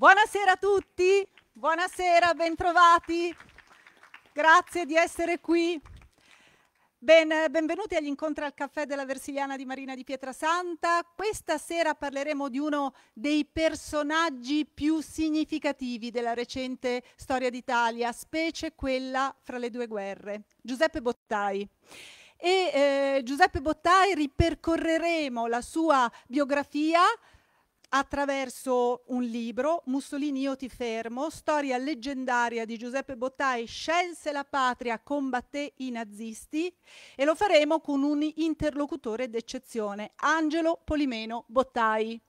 Buonasera a tutti, buonasera, bentrovati. Grazie di essere qui. Ben, benvenuti agli incontri al caffè della Versiliana di Marina di Pietrasanta. Questa sera parleremo di uno dei personaggi più significativi della recente storia d'Italia, specie quella fra le due guerre, Giuseppe Bottai e eh, Giuseppe Bottai ripercorreremo la sua biografia attraverso un libro, Mussolini io ti fermo, storia leggendaria di Giuseppe Bottai, scelse la patria, combatté i nazisti e lo faremo con un interlocutore d'eccezione, Angelo Polimeno Bottai.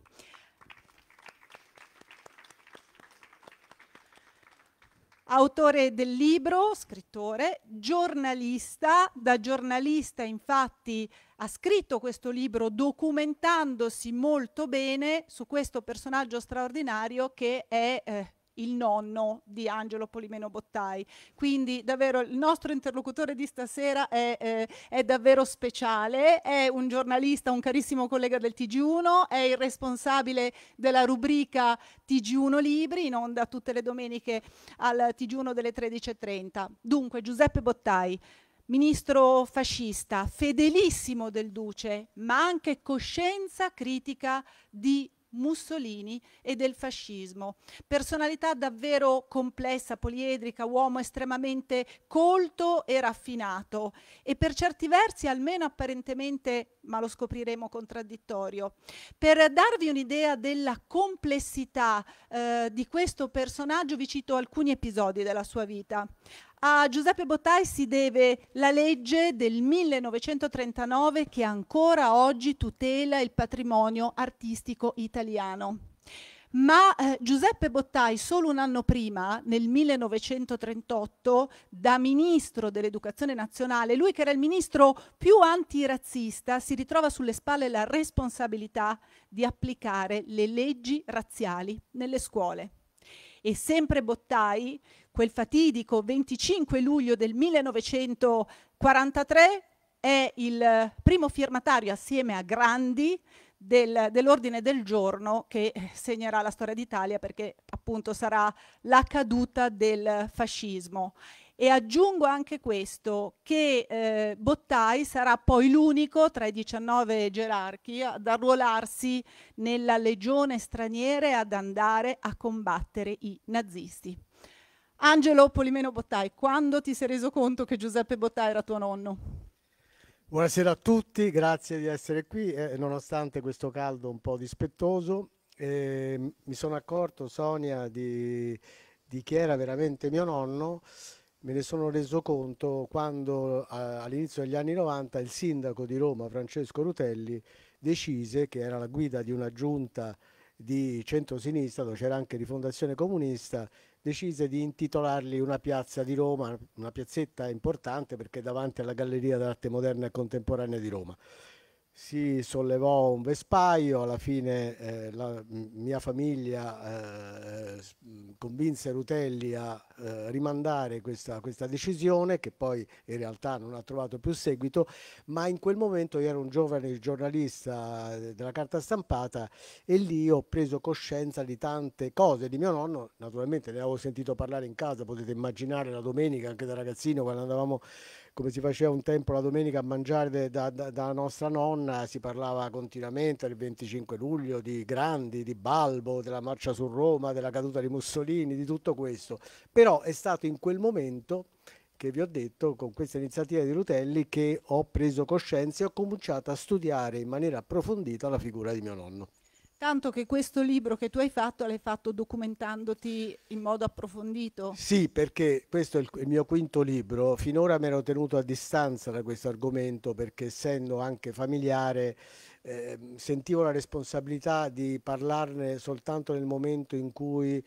autore del libro, scrittore, giornalista, da giornalista infatti ha scritto questo libro documentandosi molto bene su questo personaggio straordinario che è eh, il nonno di Angelo Polimeno Bottai. Quindi davvero il nostro interlocutore di stasera è, eh, è, davvero speciale, è un giornalista, un carissimo collega del TG1, è il responsabile della rubrica TG1 Libri, in onda tutte le domeniche al TG1 delle 13.30. Dunque Giuseppe Bottai, ministro fascista, fedelissimo del Duce, ma anche coscienza critica di Mussolini e del fascismo. Personalità davvero complessa, poliedrica, uomo estremamente colto e raffinato e per certi versi almeno apparentemente, ma lo scopriremo contraddittorio. Per darvi un'idea della complessità eh, di questo personaggio vi cito alcuni episodi della sua vita. A Giuseppe Bottai si deve la legge del 1939 che ancora oggi tutela il patrimonio artistico italiano. Ma eh, Giuseppe Bottai, solo un anno prima, nel 1938, da ministro dell'Educazione Nazionale, lui che era il ministro più antirazzista, si ritrova sulle spalle la responsabilità di applicare le leggi razziali nelle scuole. E sempre Bottai quel fatidico 25 luglio del 1943 è il primo firmatario assieme a Grandi del, dell'ordine del giorno che eh, segnerà la storia d'Italia perché appunto sarà la caduta del fascismo. E aggiungo anche questo, che eh, Bottai sarà poi l'unico tra i 19 gerarchi ad arruolarsi nella legione straniere ad andare a combattere i nazisti. Angelo Polimeno Bottai, quando ti sei reso conto che Giuseppe Bottai era tuo nonno? Buonasera a tutti, grazie di essere qui, eh, nonostante questo caldo un po' dispettoso. Eh, mi sono accorto, Sonia, di, di, chi era veramente mio nonno, me ne sono reso conto quando a, all'inizio degli anni 90 il sindaco di Roma, Francesco Rutelli, decise che era la guida di una giunta di centrosinistra, dove c'era anche Rifondazione Comunista, decise di intitolargli una piazza di Roma, una piazzetta importante perché davanti alla Galleria d'arte moderna e contemporanea di Roma si sollevò un vespaio, alla fine eh, la mia famiglia eh, convinse Rutelli a eh, rimandare questa, questa, decisione che poi in realtà non ha trovato più seguito, ma in quel momento io ero un giovane giornalista eh, della carta stampata e lì ho preso coscienza di tante cose di mio nonno, naturalmente ne avevo sentito parlare in casa, potete immaginare la domenica anche da ragazzino quando andavamo come si faceva un tempo la domenica a mangiare da, da, da, nostra nonna, si parlava continuamente del 25 luglio, di Grandi, di Balbo, della marcia su Roma, della caduta di Mussolini, di tutto questo. Però è stato in quel momento che vi ho detto, con questa iniziativa di Rutelli, che ho preso coscienza e ho cominciato a studiare in maniera approfondita la figura di mio nonno. Tanto che questo libro che tu hai fatto l'hai fatto documentandoti in modo approfondito. Sì, perché questo è il, mio quinto libro. Finora mi ero tenuto a distanza da questo argomento perché essendo anche familiare eh, sentivo la responsabilità di parlarne soltanto nel momento in cui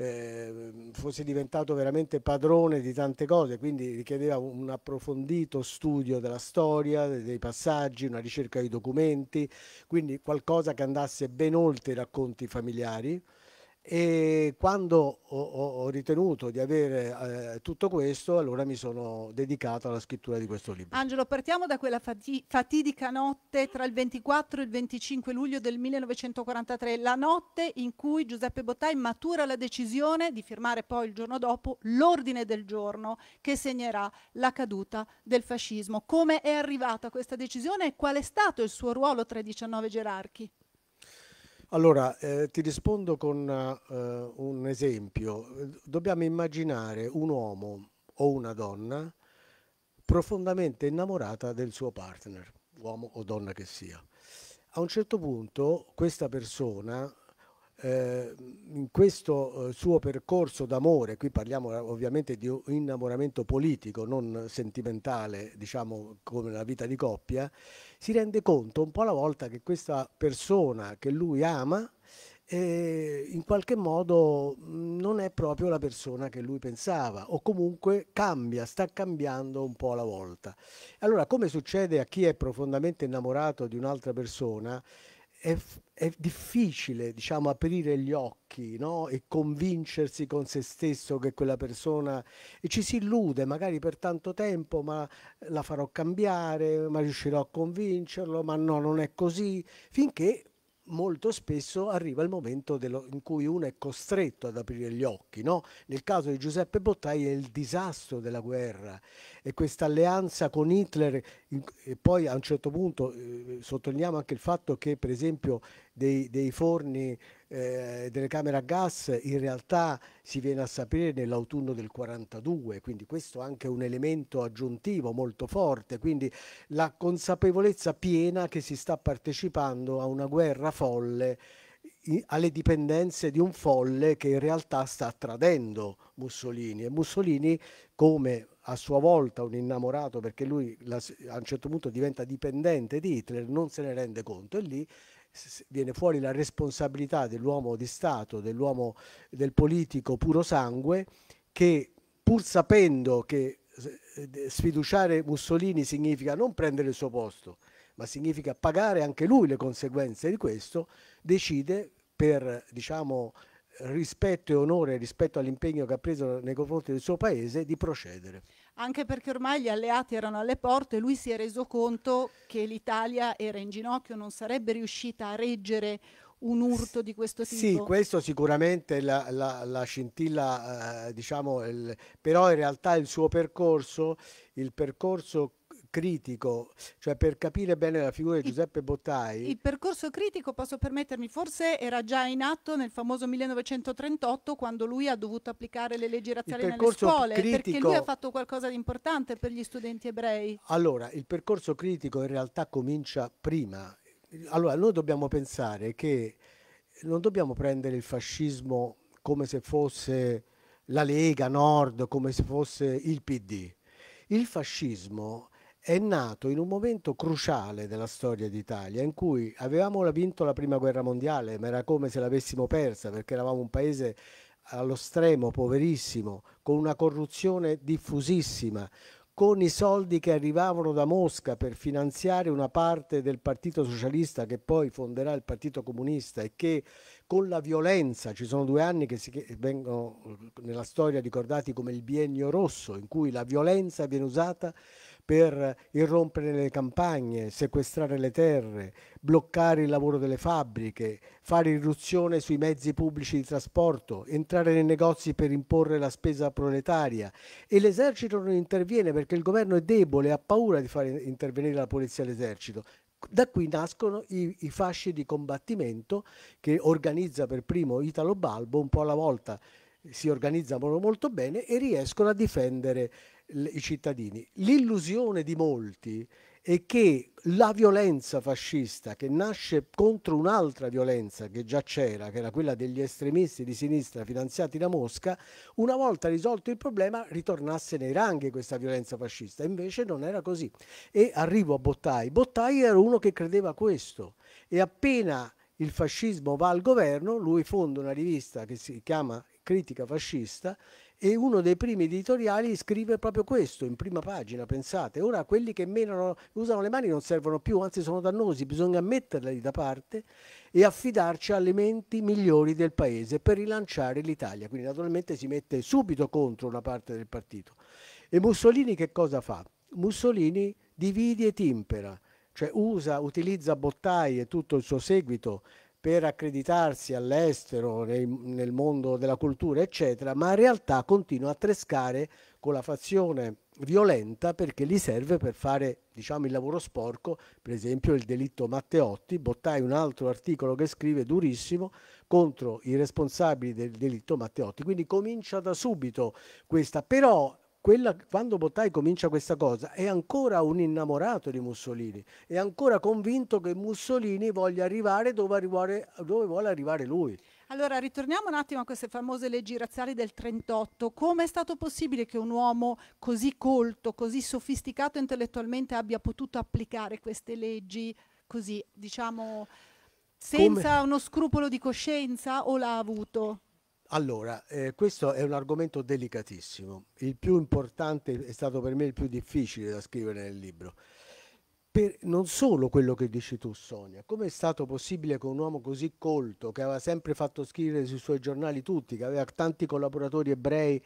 Ehm, fosse diventato veramente padrone di tante cose, quindi richiedeva un approfondito studio della storia, dei passaggi, una ricerca di documenti, quindi qualcosa che andasse ben oltre i racconti familiari e quando ho, ho ritenuto di avere eh, tutto questo, allora mi sono dedicato alla scrittura di questo libro. Angelo, partiamo da quella fati fatidica notte tra il 24 e il 25 luglio del 1943, la notte in cui Giuseppe Bottai matura la decisione di firmare poi il giorno dopo l'ordine del giorno che segnerà la caduta del fascismo. Come è arrivata questa decisione e qual è stato il suo ruolo tra i 19 gerarchi? Allora, eh, ti rispondo con eh, un esempio. Dobbiamo immaginare un uomo o una donna profondamente innamorata del suo partner, uomo o donna che sia. A un certo punto questa persona eh, in questo eh, suo percorso d'amore, qui parliamo eh, ovviamente di un innamoramento politico, non sentimentale, diciamo come la vita di coppia, si rende conto un po' alla volta che questa persona che lui ama eh, in qualche modo mm, non è proprio la persona che lui pensava o comunque cambia, sta cambiando un po' alla volta. Allora, come succede a chi è profondamente innamorato di un'altra persona, è, è difficile diciamo, aprire gli occhi no? e convincersi con se stesso che quella persona e ci si illude magari per tanto tempo, ma la farò cambiare, ma riuscirò a convincerlo, ma no, non è così, finché molto spesso arriva il momento dello, in cui uno è costretto ad aprire gli occhi. No? Nel caso di Giuseppe Bottai è il disastro della guerra e questa alleanza con Hitler e poi a un certo punto eh, sottolineiamo anche il fatto che per esempio dei, dei forni eh, delle camere a gas in realtà si viene a sapere nell'autunno del 42, quindi questo è anche un elemento aggiuntivo molto forte, quindi la consapevolezza piena che si sta partecipando a una guerra folle alle dipendenze di un folle che in realtà sta tradendo Mussolini e Mussolini come a sua volta un innamorato perché lui a un certo punto diventa dipendente di Hitler, non se ne rende conto e lì viene fuori la responsabilità dell'uomo di Stato, dell'uomo del politico puro sangue, che pur sapendo che sfiduciare Mussolini significa non prendere il suo posto, ma significa pagare anche lui le conseguenze di questo, decide per diciamo, rispetto e onore rispetto all'impegno che ha preso nei confronti del suo paese di procedere anche perché ormai gli alleati erano alle porte, lui si è reso conto che l'Italia era in ginocchio, non sarebbe riuscita a reggere un urto di questo tipo? Sì, questo sicuramente la, la, la, scintilla, eh, diciamo, il, però in realtà il suo percorso, il percorso critico, cioè per capire bene la figura di Giuseppe Bottai. Il percorso critico, posso permettermi, forse era già in atto nel famoso 1938 quando lui ha dovuto applicare le leggi razziali nelle scuole, critico, perché lui ha fatto qualcosa di importante per gli studenti ebrei. Allora, il percorso critico in realtà comincia prima. Allora, noi dobbiamo pensare che non dobbiamo prendere il fascismo come se fosse la Lega Nord, come se fosse il PD. Il fascismo è nato in un momento cruciale della storia d'Italia in cui avevamo vinto la prima guerra mondiale, ma era come se l'avessimo persa perché eravamo un paese allo stremo, poverissimo, con una corruzione diffusissima, con i soldi che arrivavano da Mosca per finanziare una parte del Partito Socialista che poi fonderà il Partito Comunista e che con la violenza, ci sono due anni che, si, che vengono nella storia ricordati come il biennio rosso, in cui la violenza viene usata per irrompere le campagne, sequestrare le terre, bloccare il lavoro delle fabbriche, fare irruzione sui mezzi pubblici di trasporto, entrare nei negozi per imporre la spesa proletaria e l'esercito non interviene perché il governo è debole, ha paura di far intervenire la polizia e l'esercito. Da qui nascono i, i, fasci di combattimento che organizza per primo Italo Balbo, un po' alla volta si organizzano molto bene e riescono a difendere i cittadini. L'illusione di molti è che la violenza fascista che nasce contro un'altra violenza che già c'era, che era quella degli estremisti di sinistra finanziati da Mosca, una volta risolto il problema ritornasse nei ranghi questa violenza fascista. Invece non era così. E arrivo a Bottai. Bottai era uno che credeva questo e appena il fascismo va al governo, lui fonda una rivista che si chiama Critica Fascista e uno dei primi editoriali scrive proprio questo in prima pagina, pensate, ora quelli che menano, usano le mani non servono più, anzi sono dannosi, bisogna metterli da parte e affidarci alle menti migliori del paese per rilanciare l'Italia, quindi naturalmente si mette subito contro una parte del partito. E Mussolini che cosa fa? Mussolini divide e timpera, cioè usa, utilizza Bottai e tutto il suo seguito per accreditarsi all'estero, nel mondo della cultura, eccetera, ma in realtà continua a trescare con la fazione violenta perché gli serve per fare diciamo, il lavoro sporco, per esempio il delitto Matteotti. Bottai un altro articolo che scrive durissimo contro i responsabili del delitto Matteotti. Quindi comincia da subito questa, però quella, quando Bottai comincia questa cosa è ancora un innamorato di Mussolini, è ancora convinto che Mussolini voglia arrivare dove, arrivare, dove vuole arrivare lui. Allora ritorniamo un attimo a queste famose leggi razziali del 38. Come è stato possibile che un uomo così colto, così sofisticato intellettualmente abbia potuto applicare queste leggi così, diciamo, senza Come? uno scrupolo di coscienza o l'ha avuto? Allora, eh, questo è un argomento delicatissimo, il più importante è stato per me il più difficile da scrivere nel libro. Per, non solo quello che dici tu Sonia, come è stato possibile che un uomo così colto, che aveva sempre fatto scrivere sui suoi giornali tutti, che aveva tanti collaboratori ebrei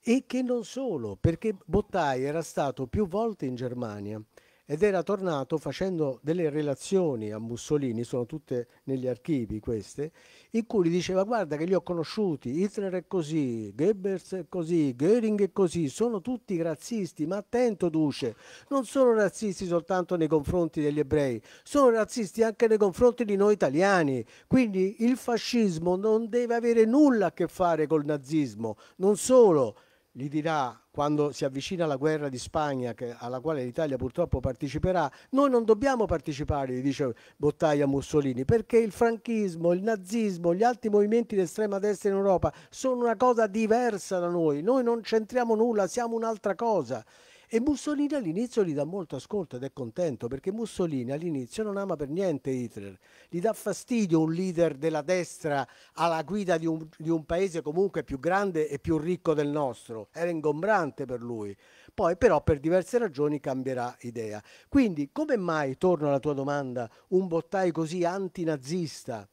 e che non solo, perché Bottai era stato più volte in Germania, ed era tornato facendo delle relazioni a Mussolini, sono tutte negli archivi queste, in cui gli diceva guarda che li ho conosciuti, Hitler è così, Goebbels è così, Göring è così, sono tutti razzisti, ma attento Duce, non sono razzisti soltanto nei confronti degli ebrei, sono razzisti anche nei confronti di noi italiani, quindi il fascismo non deve avere nulla a che fare col nazismo, non solo, gli dirà quando si avvicina la guerra di Spagna che, alla quale l'Italia purtroppo parteciperà, noi non dobbiamo partecipare, gli dice Bottaia Mussolini, perché il franchismo, il nazismo, gli altri movimenti di estrema destra in Europa sono una cosa diversa da noi, noi non c'entriamo nulla, siamo un'altra cosa. E Mussolini all'inizio gli dà molto ascolto ed è contento perché Mussolini all'inizio non ama per niente Hitler, gli dà fastidio un leader della destra alla guida di un, di un paese comunque più grande e più ricco del nostro, era ingombrante per lui, poi però per diverse ragioni cambierà idea. Quindi come mai, torno alla tua domanda, un Bottai così antinazista?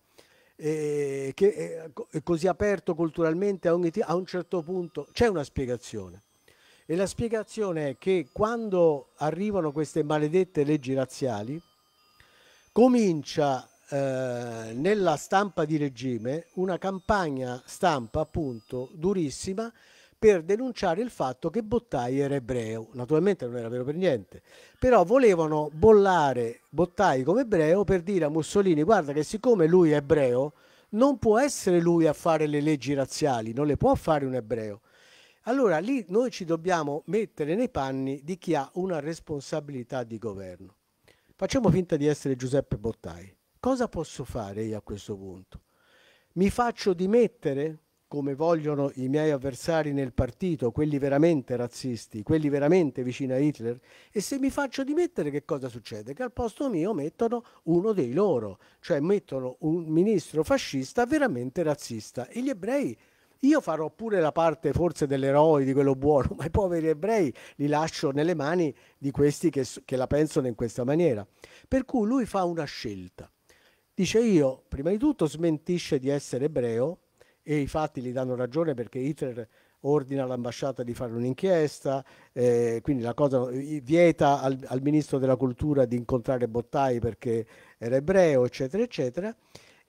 Eh, che è eh, così aperto culturalmente a, ogni, a un certo punto c'è una spiegazione e la spiegazione è che quando arrivano queste maledette leggi razziali, comincia eh, nella stampa di regime una campagna stampa appunto durissima per denunciare il fatto che Bottai era ebreo. Naturalmente non era vero per niente, però volevano bollare Bottai come ebreo per dire a Mussolini guarda che siccome lui è ebreo non può essere lui a fare le leggi razziali, non le può fare un ebreo. Allora lì noi ci dobbiamo mettere nei panni di chi ha una responsabilità di governo. Facciamo finta di essere Giuseppe Bottai. Cosa posso fare io a questo punto? Mi faccio dimettere, come vogliono i miei avversari nel partito, quelli veramente razzisti, quelli veramente vicini a Hitler? E se mi faccio dimettere che cosa succede? Che al posto mio mettono uno dei loro, cioè mettono un ministro fascista veramente razzista. E gli ebrei io farò pure la parte forse dell'eroe, di quello buono, ma i poveri ebrei li lascio nelle mani di questi che, che la pensano in questa maniera. Per cui lui fa una scelta. Dice io, prima di tutto smentisce di essere ebreo e i fatti gli danno ragione perché Hitler ordina all'ambasciata di fare un'inchiesta, eh, quindi la cosa vieta al, al, ministro della cultura di incontrare Bottai perché era ebreo, eccetera, eccetera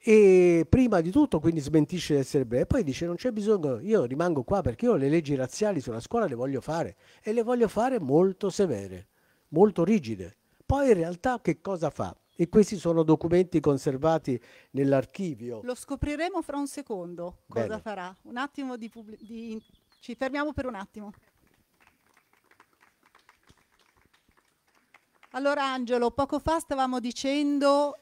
e prima di tutto quindi smentisce di essere ebrea e poi dice non c'è bisogno, io rimango qua perché io le leggi razziali sulla scuola le voglio fare e le voglio fare molto severe, molto rigide. Poi in realtà che cosa fa? E questi sono documenti conservati nell'archivio. Lo scopriremo fra un secondo cosa Bene. farà. Un attimo di, di... Ci fermiamo per un attimo. Allora Angelo, poco fa stavamo dicendo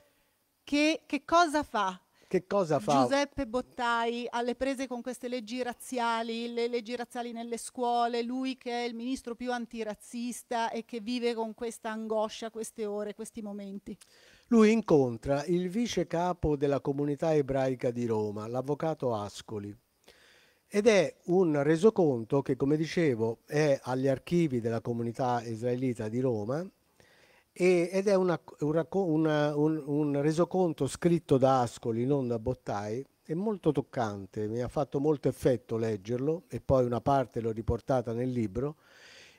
che, che cosa fa? Che cosa fa? Giuseppe Bottai alle prese con queste leggi razziali, le leggi razziali nelle scuole, lui che è il ministro più antirazzista e che vive con questa angoscia queste ore, questi momenti. Lui incontra il vice capo della comunità ebraica di Roma, l'avvocato Ascoli, ed è un resoconto che, come dicevo, è agli archivi della comunità israelita di Roma e, ed è una, un, un, un resoconto scritto da Ascoli, non da Bottai, è molto toccante, mi ha fatto molto effetto leggerlo e poi una parte l'ho riportata nel libro,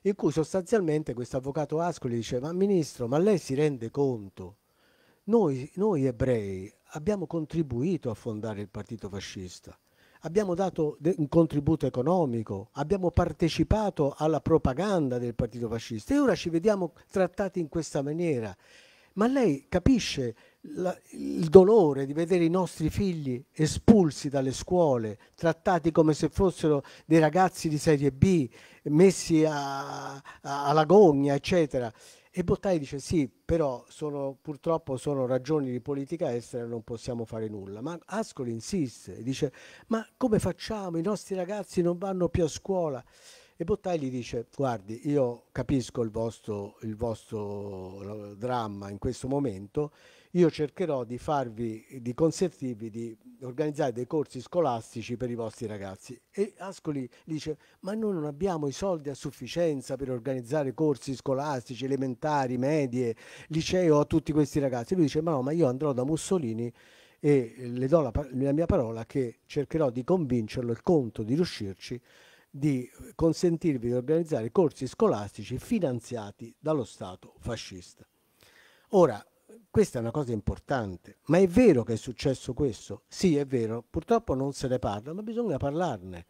in cui sostanzialmente questo avvocato Ascoli dice, ma ministro, ma lei si rende conto? Noi, noi ebrei abbiamo contribuito a fondare il partito fascista, abbiamo dato un contributo economico, abbiamo partecipato alla propaganda del partito fascista e ora ci vediamo trattati in questa maniera. Ma lei capisce la, il dolore di vedere i nostri figli espulsi dalle scuole, trattati come se fossero dei ragazzi di serie B, messi a, a, alla gogna, eccetera. E Bottai dice sì, però sono, purtroppo sono ragioni di politica estera e non possiamo fare nulla. Ma Ascoli insiste, dice ma come facciamo? I nostri ragazzi non vanno più a scuola. E Bottai gli dice guardi, io capisco il vostro, il vostro dramma in questo momento, io cercherò di farvi, di consentirvi di organizzare dei corsi scolastici per i vostri ragazzi. E Ascoli dice, ma noi non abbiamo i soldi a sufficienza per organizzare corsi scolastici, elementari, medie, liceo a tutti questi ragazzi. Lui dice, ma no, ma io andrò da Mussolini e le do la, la mia parola che cercherò di convincerlo, il conto di riuscirci, di consentirvi di organizzare corsi scolastici finanziati dallo Stato fascista. Ora, questa è una cosa importante. Ma è vero che è successo questo? Sì, è vero. Purtroppo non se ne parla, ma bisogna parlarne.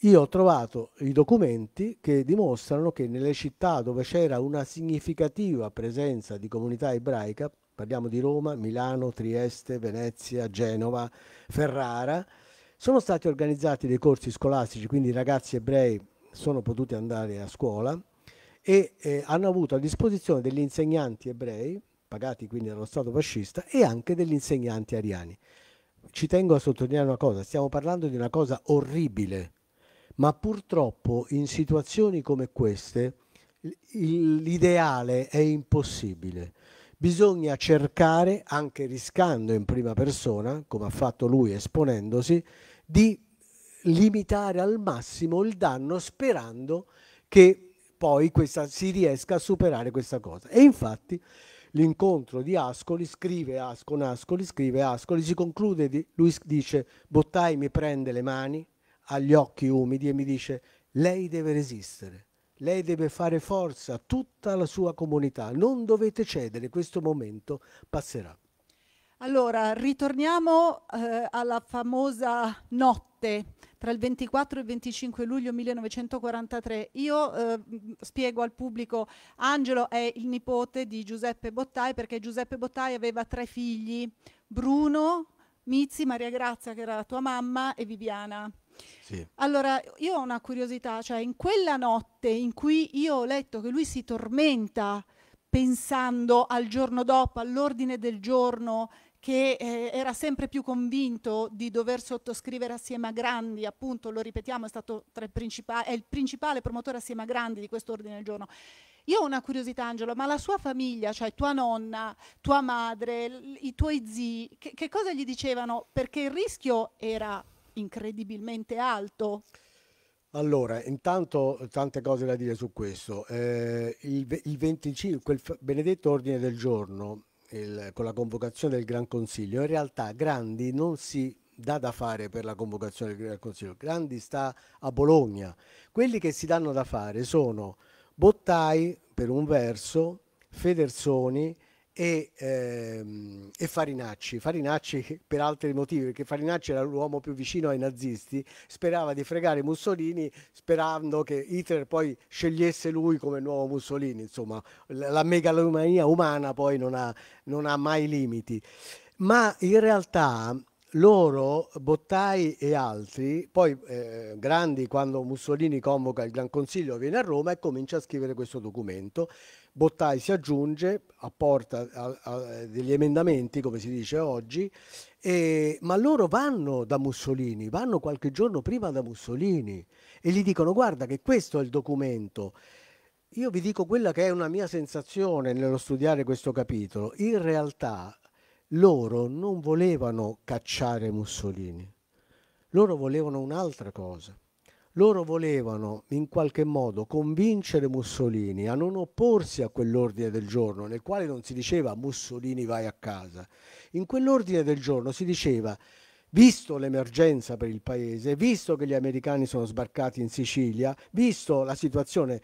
Io ho trovato i documenti che dimostrano che nelle città dove c'era una significativa presenza di comunità ebraica, parliamo di Roma, Milano, Trieste, Venezia, Genova, Ferrara, sono stati organizzati dei corsi scolastici, quindi i ragazzi ebrei sono potuti andare a scuola e eh, hanno avuto a disposizione degli insegnanti ebrei pagati quindi dallo Stato fascista, e anche degli insegnanti ariani. Ci tengo a sottolineare una cosa, stiamo parlando di una cosa orribile, ma purtroppo in situazioni come queste l'ideale è impossibile. Bisogna cercare, anche riscando in prima persona, come ha fatto lui esponendosi, di limitare al massimo il danno sperando che poi questa, si riesca a superare questa cosa. E infatti l'incontro di Ascoli, scrive Ascon Ascoli, scrive Ascoli, si conclude, di, lui dice, Bottai mi prende le mani, ha gli occhi umidi e mi dice, lei deve resistere, lei deve fare forza a tutta la sua comunità, non dovete cedere, questo momento passerà. Allora, ritorniamo eh, alla famosa notte tra il 24 e il 25 luglio 1943. Io eh, spiego al pubblico, Angelo è il nipote di Giuseppe Bottai perché Giuseppe Bottai aveva tre figli, Bruno, Mizi, Maria Grazia che era la tua mamma e Viviana. Sì. Allora, io ho una curiosità, cioè in quella notte in cui io ho letto che lui si tormenta pensando al giorno dopo, all'ordine del giorno, che eh, era sempre più convinto di dover sottoscrivere assieme a Grandi, appunto lo ripetiamo è, stato tra il, principale, è il principale promotore assieme a Grandi di questo ordine del giorno. Io ho una curiosità, Angelo, ma la sua famiglia, cioè tua nonna, tua madre, i tuoi zii, che, che cosa gli dicevano? Perché il rischio era incredibilmente alto. Allora, intanto tante cose da dire su questo. Eh, il, il 25, quel benedetto ordine del giorno il, con la convocazione del Gran Consiglio, in realtà Grandi non si dà da fare per la convocazione del Gran Consiglio, Grandi sta a Bologna. Quelli che si danno da fare sono Bottai per un verso, Federsoni, e, ehm, e, Farinacci. Farinacci per altri motivi, perché Farinacci era l'uomo più vicino ai nazisti, sperava di fregare Mussolini sperando che Hitler poi scegliesse lui come nuovo Mussolini. Insomma, la, megalomania umana poi non ha, non ha mai limiti. Ma in realtà loro, Bottai e altri, poi eh, Grandi quando Mussolini convoca il Gran Consiglio viene a Roma e comincia a scrivere questo documento Bottai si aggiunge, apporta a, a degli emendamenti, come si dice oggi, e, ma loro vanno da Mussolini, vanno qualche giorno prima da Mussolini e gli dicono guarda che questo è il documento. Io vi dico quella che è una mia sensazione nello studiare questo capitolo. In realtà loro non volevano cacciare Mussolini, loro volevano un'altra cosa loro volevano in qualche modo convincere Mussolini a non opporsi a quell'ordine del giorno nel quale non si diceva Mussolini vai a casa. In quell'ordine del giorno si diceva, visto l'emergenza per il paese, visto che gli americani sono sbarcati in Sicilia, visto la situazione,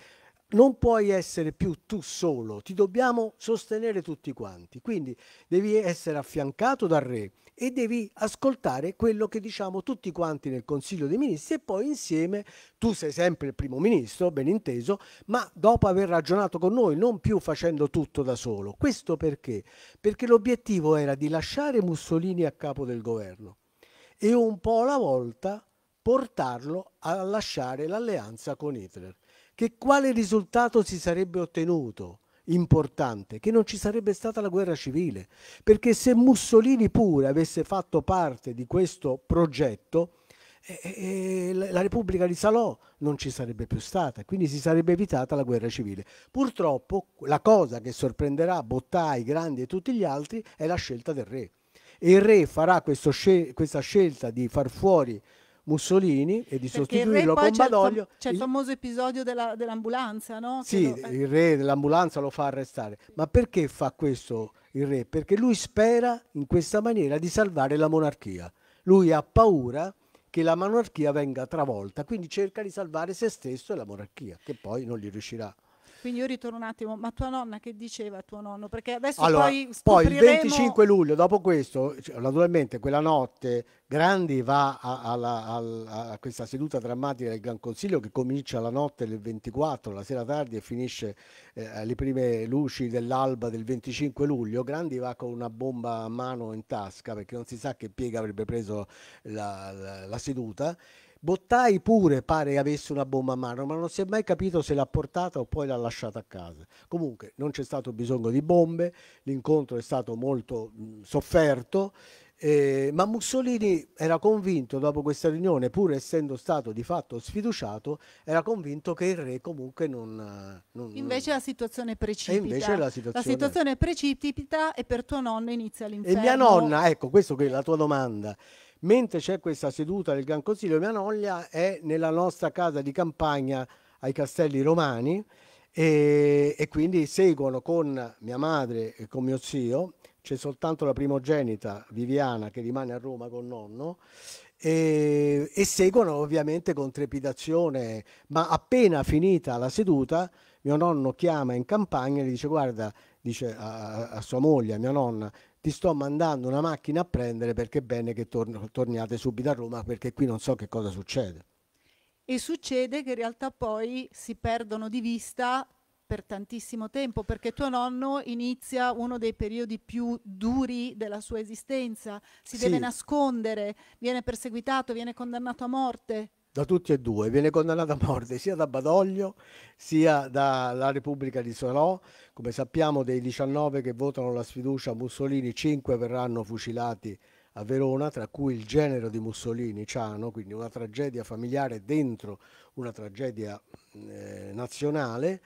non puoi essere più tu solo, ti dobbiamo sostenere tutti quanti. Quindi devi essere affiancato dal re e devi ascoltare quello che diciamo tutti quanti nel Consiglio dei Ministri e poi insieme tu sei sempre il primo ministro, ben inteso, ma dopo aver ragionato con noi, non più facendo tutto da solo. Questo perché? Perché l'obiettivo era di lasciare Mussolini a capo del governo e un po' alla volta portarlo a lasciare l'alleanza con Hitler. Che quale risultato si sarebbe ottenuto? importante, che non ci sarebbe stata la guerra civile, perché se Mussolini pure avesse fatto parte di questo progetto, eh, eh, eh la Repubblica di Salò non ci sarebbe più stata, quindi si sarebbe evitata la guerra civile. Purtroppo la cosa che sorprenderà Bottai, Grandi e tutti gli altri è la scelta del re. E il re farà scel questa scelta di far fuori Mussolini e di Perché sostituirlo con Badoglio. C'è il, famoso episodio della, dell'ambulanza, no? Sì, lo, eh. il re dell'ambulanza lo fa arrestare. Ma perché fa questo il re? Perché lui spera in questa maniera di salvare la monarchia. Lui ha paura che la monarchia venga travolta, quindi cerca di salvare se stesso e la monarchia, che poi non gli riuscirà. Quindi io ritorno un attimo, ma tua nonna che diceva tuo nonno? Perché adesso allora, poi scopriremo... Poi il 25 luglio, dopo questo, cioè, naturalmente quella notte Grandi va a, a, a, questa seduta drammatica del Gran Consiglio che comincia la notte del 24, la sera tardi e finisce eh, alle prime luci dell'alba del 25 luglio. Grandi va con una bomba a mano in tasca perché non si sa che piega avrebbe preso la, la, la seduta Bottai pure pare avesse una bomba a mano, ma non si è mai capito se l'ha portata o poi l'ha lasciata a casa. Comunque non c'è stato bisogno di bombe, l'incontro è stato molto mh, sofferto, eh, ma Mussolini era convinto dopo questa riunione, pur essendo stato di fatto sfiduciato, era convinto che il re comunque non... non invece non... la situazione precipita. E invece la situazione... la situazione... precipita e per tuo nonno inizia l'inferno. E mia nonna, ecco, questa è la tua domanda. Mentre c'è questa seduta del Gran Consiglio, Manoglia è nella nostra casa di campagna ai Castelli Romani e, e quindi seguono con mia madre e con mio zio, c'è soltanto la primogenita Viviana che rimane a Roma con nonno e, e, seguono ovviamente con trepidazione, ma appena finita la seduta mio nonno chiama in campagna e gli dice guarda, dice a, a sua moglie, a mia nonna, ti sto mandando una macchina a prendere perché è bene che tor- torniate subito a Roma perché qui non so che cosa succede. E succede che in realtà poi si perdono di vista per tantissimo tempo, perché tuo nonno inizia uno dei periodi più duri della sua esistenza, si sì. deve nascondere, viene perseguitato, viene condannato a morte da tutti e due, viene condannato a morte sia da Badoglio sia dalla Repubblica di Solò. Come sappiamo, dei 19 che votano la sfiducia a Mussolini, 5 verranno fucilati a Verona, tra cui il genero di Mussolini, Ciano, quindi una tragedia familiare dentro una tragedia eh, nazionale.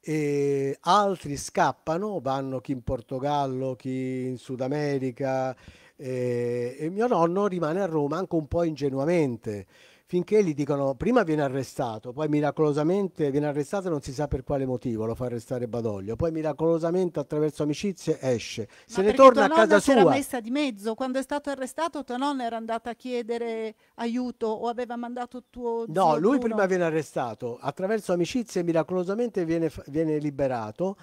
E altri scappano, vanno chi in Portogallo, chi in Sud America. Eh, e mio nonno rimane a Roma anche un po' ingenuamente finché gli dicono prima viene arrestato, poi miracolosamente viene arrestato non si sa per quale motivo, lo fa arrestare Badoglio, poi miracolosamente attraverso amicizie esce, se ne torna a casa sua. Ma era messa di mezzo, quando è stato arrestato tua nonna era andata a chiedere aiuto o aveva mandato tuo zio No, lui prima viene arrestato, attraverso amicizie miracolosamente viene, viene liberato,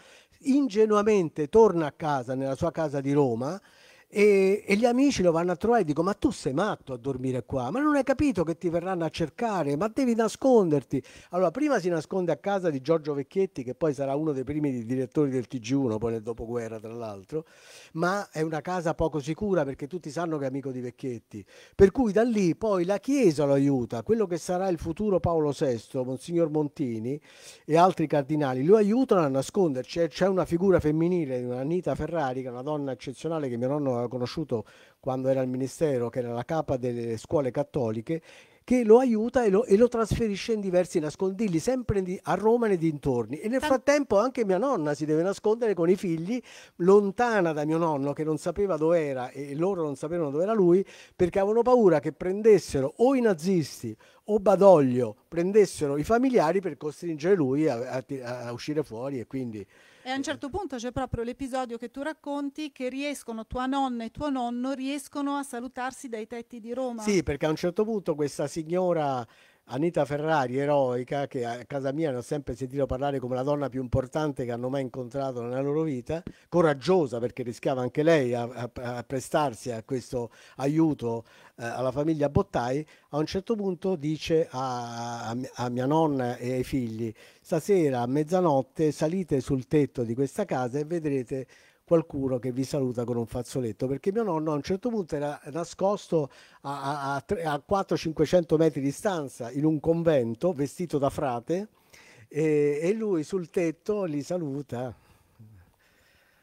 ingenuamente torna a casa, nella sua casa di Roma, e, e, gli amici lo vanno a trovare e dico ma tu sei matto a dormire qua ma non hai capito che ti verranno a cercare ma devi nasconderti allora prima si nasconde a casa di Giorgio Vecchietti che poi sarà uno dei primi direttori del TG1 poi nel dopoguerra tra l'altro ma è una casa poco sicura perché tutti sanno che è amico di Vecchietti per cui da lì poi la Chiesa lo aiuta quello che sarà il futuro Paolo VI Monsignor Montini e altri cardinali lo aiutano a nasconderci c'è una figura femminile Anita Ferrari che è una donna eccezionale che mio nonno aveva conosciuto quando era al ministero, che era la capa delle scuole cattoliche, che lo aiuta e lo, e lo, trasferisce in diversi nascondigli, sempre di, a Roma e nei dintorni. E nel frattempo anche mia nonna si deve nascondere con i figli, lontana da mio nonno che non sapeva dove era e loro non sapevano dove era lui, perché avevano paura che prendessero o i nazisti o Badoglio, prendessero i familiari per costringere lui a, a, a uscire fuori e quindi... E a un certo punto c'è proprio l'episodio che tu racconti che riescono, tua nonna e tuo nonno riescono a salutarsi dai tetti di Roma. Sì, perché a un certo punto questa signora Anita Ferrari, eroica, che a casa mia ne ho sempre sentito parlare come la donna più importante che hanno mai incontrato nella loro vita, coraggiosa perché rischiava anche lei a, a, a prestarsi a questo aiuto eh, alla famiglia Bottai, a un certo punto dice a, a mia nonna e ai figli, stasera a mezzanotte salite sul tetto di questa casa e vedrete qualcuno che vi saluta con un fazzoletto, perché mio nonno a un certo punto era nascosto a, a, a, a 400-500 metri di distanza in un convento vestito da frate e, e lui sul tetto li saluta.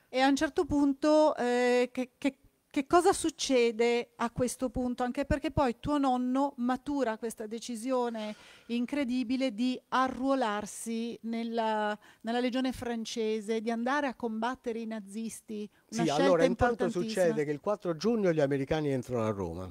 E a un certo punto eh, che, che, che cosa succede a questo punto? Anche perché poi tuo nonno matura questa decisione incredibile di arruolarsi nella, nella legione francese, di andare a combattere i nazisti. Una sì, allora intanto succede che il 4 giugno gli americani entrano a Roma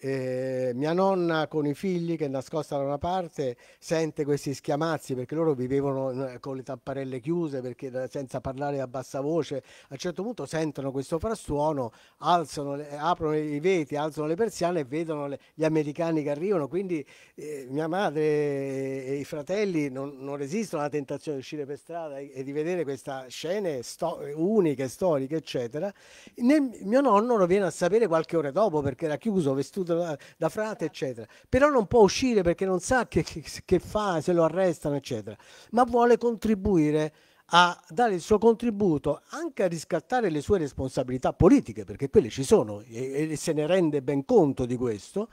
eh, mia nonna con i figli che è nascosta da una parte sente questi schiamazzi perché loro vivevano eh, con le tapparelle chiuse perché eh, senza parlare a bassa voce a un certo punto sentono questo frastuono alzano, aprono i veti alzano le persiane e vedono le, gli americani che arrivano quindi eh, mia madre e i fratelli non, non, resistono alla tentazione di uscire per strada e, e di vedere queste scene sto- uniche storiche eccetera Nel, mio nonno lo viene a sapere qualche ora dopo perché era chiuso vestito conosciuto da, da, frate, eccetera. Però non può uscire perché non sa che, che, che fa, se lo arrestano, eccetera. Ma vuole contribuire a dare il suo contributo anche a riscattare le sue responsabilità politiche, perché quelle ci sono e, e se ne rende ben conto di questo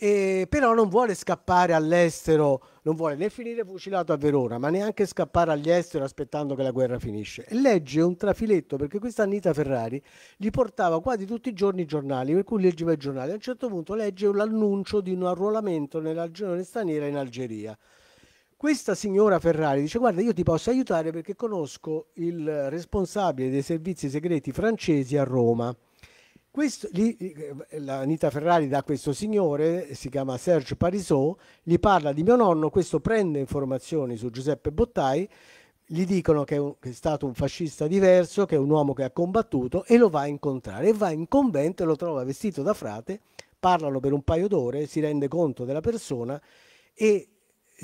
e però non vuole scappare all'estero, non vuole né finire fucilato a Verona, ma neanche scappare agli esteri aspettando che la guerra finisce. E legge un trafiletto perché questa Anita Ferrari gli portava quasi tutti i giorni i giornali, per cui leggeva i giornali. A un certo punto legge l'annuncio di un arruolamento nella regione straniera in Algeria. Questa signora Ferrari dice guarda io ti posso aiutare perché conosco il responsabile dei servizi segreti francesi a Roma questo, lì, eh, Anita Ferrari da questo signore, si chiama Serge Parisot, gli parla di mio nonno, questo prende informazioni su Giuseppe Bottai, gli dicono che è, un, che è, stato un fascista diverso, che è un uomo che ha combattuto e lo va a incontrare. E va in convento e lo trova vestito da frate, parlano per un paio d'ore, si rende conto della persona e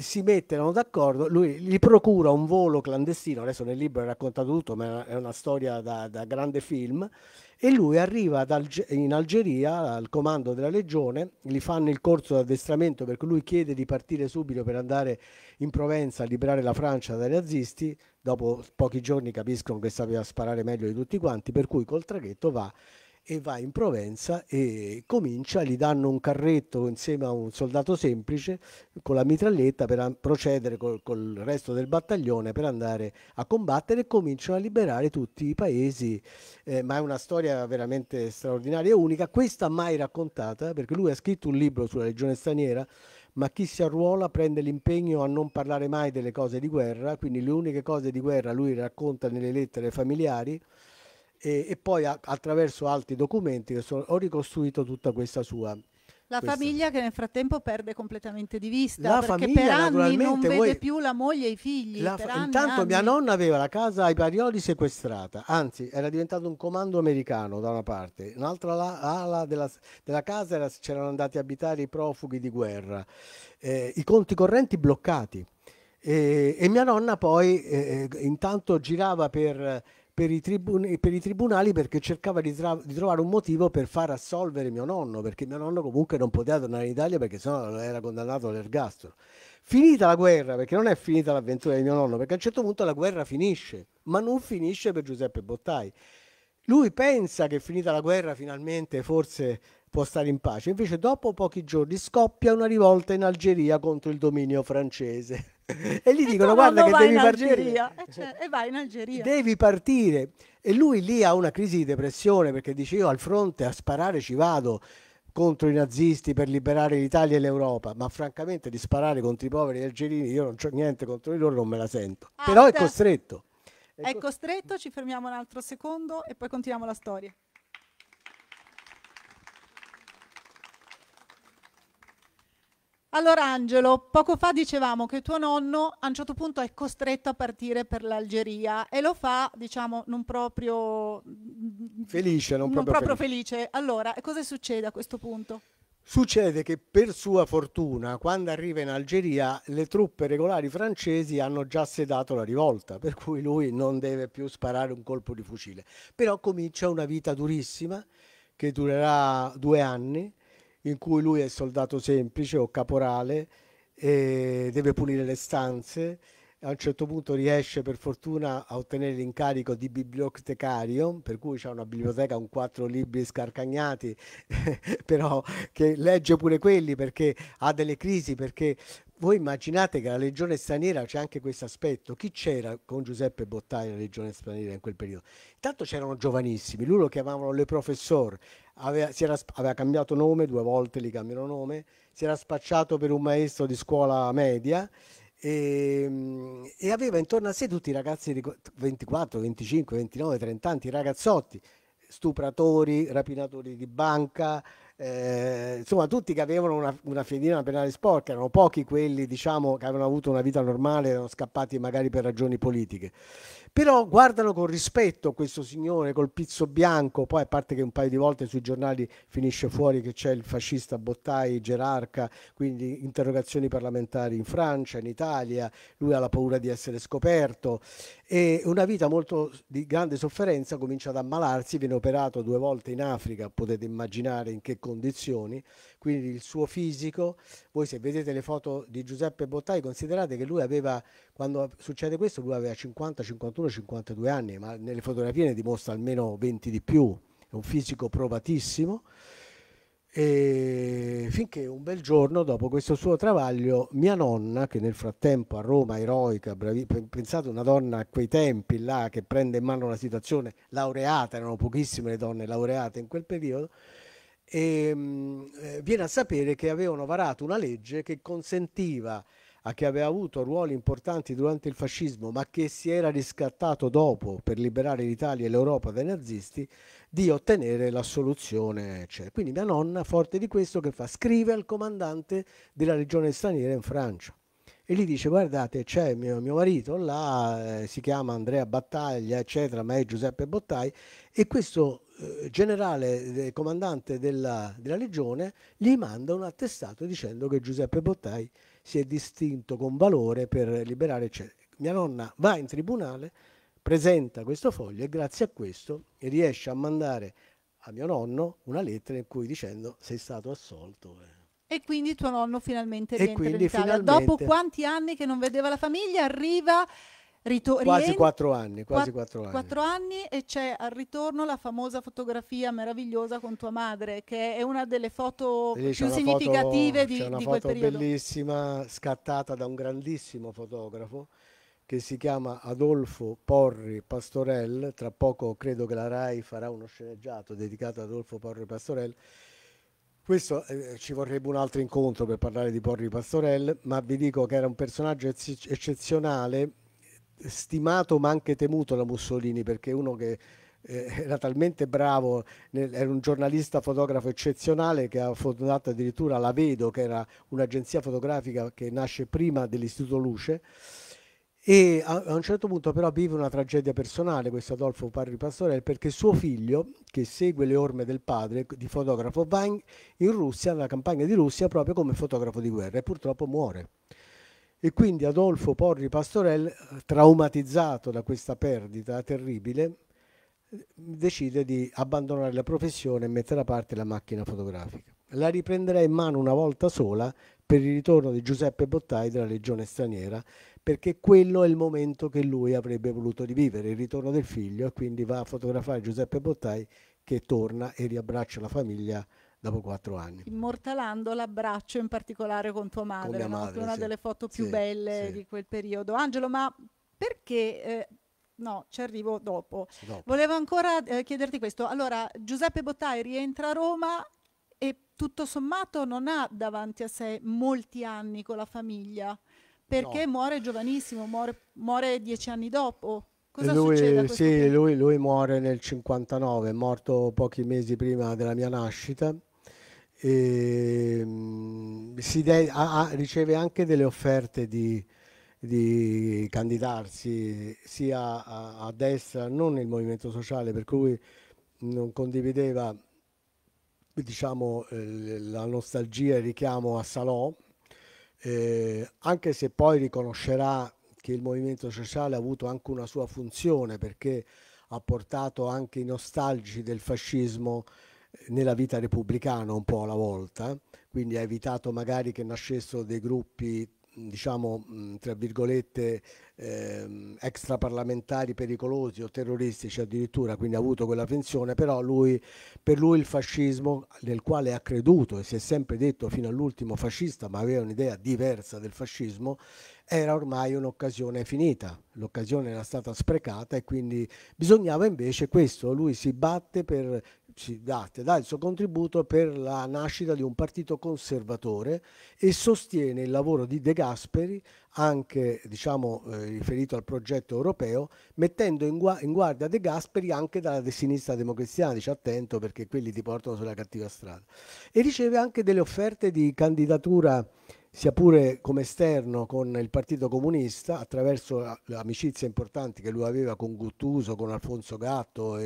si mettono d'accordo, lui gli procura un volo clandestino, adesso nel libro è raccontato tutto, ma è una storia da, da grande film, e lui arriva dal, in Algeria al comando della legione, gli fanno il corso di addestramento perché lui chiede di partire subito per andare in Provenza a liberare la Francia dai nazisti, dopo pochi giorni capiscono che sapeva sparare meglio di tutti quanti, per cui col traghetto va e va in Provenza e comincia, gli danno un carretto insieme a un soldato semplice con la mitraglietta per procedere col, col resto del battaglione per andare a combattere e cominciano a liberare tutti i paesi, eh, ma è una storia veramente straordinaria e unica, questa mai raccontata perché lui ha scritto un libro sulla legione straniera ma chi si arruola prende l'impegno a non parlare mai delle cose di guerra, quindi le uniche cose di guerra lui racconta nelle lettere familiari e, e poi a, attraverso altri documenti sono, ho ricostruito tutta questa sua la Questo. famiglia che nel frattempo perde completamente di vista la perché famiglia, per anni non vede voi, più la moglie e i figli. Fa- anni, intanto anni. mia nonna aveva la casa ai Parioli sequestrata, anzi era diventato un comando americano da una parte, un'altra ala della, della casa era, c'erano andati a abitare i profughi di guerra, eh, i conti correnti bloccati. Eh, e mia nonna poi eh, eh intanto girava per per i, tribun- per i tribunali perché cercava di, tra- di, trovare un motivo per far assolvere mio nonno, perché mio nonno comunque non poteva tornare in Italia perché sennò era condannato all'ergastolo. Finita la guerra, perché non è finita l'avventura di mio nonno, perché a un certo punto la guerra finisce, ma non finisce per Giuseppe Bottai. Lui pensa che finita la guerra finalmente forse può stare in pace. Invece, dopo pochi giorni, scoppia una rivolta in Algeria contro il dominio francese e gli e dicono guarda che devi partire eh, cioè, e vai in Algeria devi partire e lui lì ha una crisi di depressione perché dice io al fronte a sparare ci vado contro i nazisti per liberare l'Italia e l'Europa, ma francamente di sparare contro i poveri algerini io non ho niente contro di loro, non me la sento. Atta. Però è costretto. è costretto, ci fermiamo un altro secondo e poi continuiamo la storia. Allora Angelo, poco fa dicevamo che tuo nonno a un certo punto è costretto a partire per l'Algeria e lo fa, diciamo, non proprio mm, felice, non, non proprio, proprio felice. felice. Allora, cosa succede a questo punto? Succede che per sua fortuna, quando arriva in Algeria, le truppe regolari francesi hanno già sedato la rivolta, per cui lui non deve più sparare un colpo di fucile. Però comincia una vita durissima che durerà due anni in cui lui è soldato semplice o caporale e deve pulire le stanze. A un certo punto riesce per fortuna a ottenere l'incarico di bibliotecario, per cui c'è una biblioteca con quattro libri scarcagnati, però che legge pure quelli perché ha delle crisi, perché voi immaginate che la legione straniera c'è anche questo aspetto. Chi c'era con Giuseppe Bottai nella legione straniera in quel periodo? Intanto c'erano giovanissimi, lui lo chiamavano le professor, aveva, era, aveva, cambiato nome, due volte li cambiano nome, si era spacciato per un maestro di scuola media e, ehm, e aveva intorno a sé tutti i ragazzi di 24, 25, 29, 30 anni, ragazzotti, stupratori, rapinatori di banca, eh, insomma tutti che avevano una, una fedina penale sporca, erano pochi quelli diciamo, che avevano avuto una vita normale, erano scappati magari per ragioni politiche. Però guardano con rispetto questo signore col pizzo bianco, poi a parte che un paio di volte sui giornali finisce fuori che c'è il fascista Bottai, gerarca, quindi interrogazioni parlamentari in Francia, in Italia, lui ha la paura di essere scoperto e una vita molto di grande sofferenza comincia ad ammalarsi, viene operato due volte in Africa, potete immaginare in che condizioni, quindi il suo fisico. Voi se vedete le foto di Giuseppe Bottai considerate che lui aveva, quando succede questo, lui aveva 50, 51, 52 anni, ma nelle fotografie ne dimostra almeno 20 di più, è un fisico provatissimo. E finché un bel giorno, dopo questo suo travaglio, mia nonna, che nel frattempo a Roma eroica, bravi, pensate una donna a quei tempi là che prende in mano una situazione laureata, erano pochissime le donne laureate in quel periodo, e ehm, mh, eh, viene a sapere che avevano varato una legge che consentiva a chi aveva avuto ruoli importanti durante il fascismo, ma che si era riscattato dopo per liberare l'Italia e l'Europa dai nazisti, di ottenere l'assoluzione. Cioè. Quindi mia nonna, forte di questo, che fa? Scrive al comandante della regione straniera in Francia e gli dice guardate c'è mio, mio, marito là, eh, si chiama Andrea Battaglia eccetera, ma è Giuseppe Bottai e questo eh, generale eh, comandante della, della, legione gli manda un attestato dicendo che Giuseppe Bottai si è distinto con valore per liberare eccetera. Mia nonna va in tribunale, presenta questo foglio e grazie a questo riesce a mandare a mio nonno una lettera in cui dicendo sei stato assolto. Eh. E quindi tuo nonno finalmente rientra in Italia. Finalmente... Dopo quanti anni che non vedeva la famiglia, arriva Rito- quasi quattro anni, quasi quattro, anni. Quattro anni e c'è al ritorno la famosa fotografia meravigliosa con tua madre, che è una delle foto più significative foto, di, c'è una di foto periodo. bellissima scattata da un grandissimo fotografo che si chiama Adolfo Porri Pastorel, tra poco credo che la RAI farà uno sceneggiato dedicato ad Adolfo Porri Pastorel. Questo eh, ci vorrebbe un altro incontro per parlare di Porri Pastorel, ma vi dico che era un personaggio eccezionale stimato ma anche temuto da Mussolini perché uno che eh, era talmente bravo, era un giornalista fotografo eccezionale che ha fondato addirittura la Vedo, che era un'agenzia fotografica che nasce prima dell'Istituto Luce. E a, un certo punto però vive una tragedia personale questo Adolfo Parri Pastorel perché suo figlio, che segue le orme del padre di fotografo, va in, in Russia, nella campagna di Russia, proprio come fotografo di guerra e purtroppo muore. E quindi Adolfo Porri Pastorel, eh, traumatizzato da questa perdita terribile, decide di abbandonare la professione e mettere a parte la macchina fotografica. La riprenderà in mano una volta sola per il ritorno di Giuseppe Bottai della Legione Straniera, perché quello è il momento che lui avrebbe voluto rivivere, il ritorno del figlio, e quindi va a fotografare Giuseppe Bottai che torna e riabbraccia la famiglia dopo quattro anni. Immortalando l'abbraccio in particolare con tua madre, con madre no? una sì. delle foto più sì, belle sì. di quel periodo. Angelo, ma perché... Eh, no, ci arrivo dopo. dopo. Volevo ancora eh, chiederti questo. Allora, Giuseppe Bottai rientra a Roma e tutto sommato non ha davanti a sé molti anni con la famiglia, perché no. muore giovanissimo, muore, muore dieci anni dopo. Cosa Lui, sì, lui, lui, muore nel 59, è morto pochi mesi prima della mia nascita Ehm, de- ha, riceve anche delle offerte di, di candidarsi sia a, a, destra, non il movimento sociale, per cui non condivideva diciamo, eh, la nostalgia e il richiamo a Salò, eh, anche se poi riconoscerà che il movimento sociale ha avuto anche una sua funzione perché ha portato anche i nostalgici del fascismo nella vita repubblicana un po' alla volta, quindi ha evitato magari che nascessero dei gruppi diciamo tra virgolette eh, extraparlamentari pericolosi o terroristici addirittura, quindi ha avuto quella pensione, però lui, per lui il fascismo nel quale ha creduto e si è sempre detto fino all'ultimo fascista, ma aveva un'idea diversa del fascismo, era ormai un'occasione finita, l'occasione era stata sprecata e quindi bisognava invece questo, lui si batte per ci date, dà il suo contributo per la nascita di un partito conservatore e sostiene il lavoro di De Gasperi, anche diciamo, eh, riferito al progetto europeo, mettendo in, gua in, guardia De Gasperi anche dalla sinistra democristiana, dice attento perché quelli ti portano sulla cattiva strada. E riceve anche delle offerte di candidatura sia pure come esterno con il Partito Comunista, attraverso amicizie importanti che lui aveva con Guttuso, con Alfonso Gatto,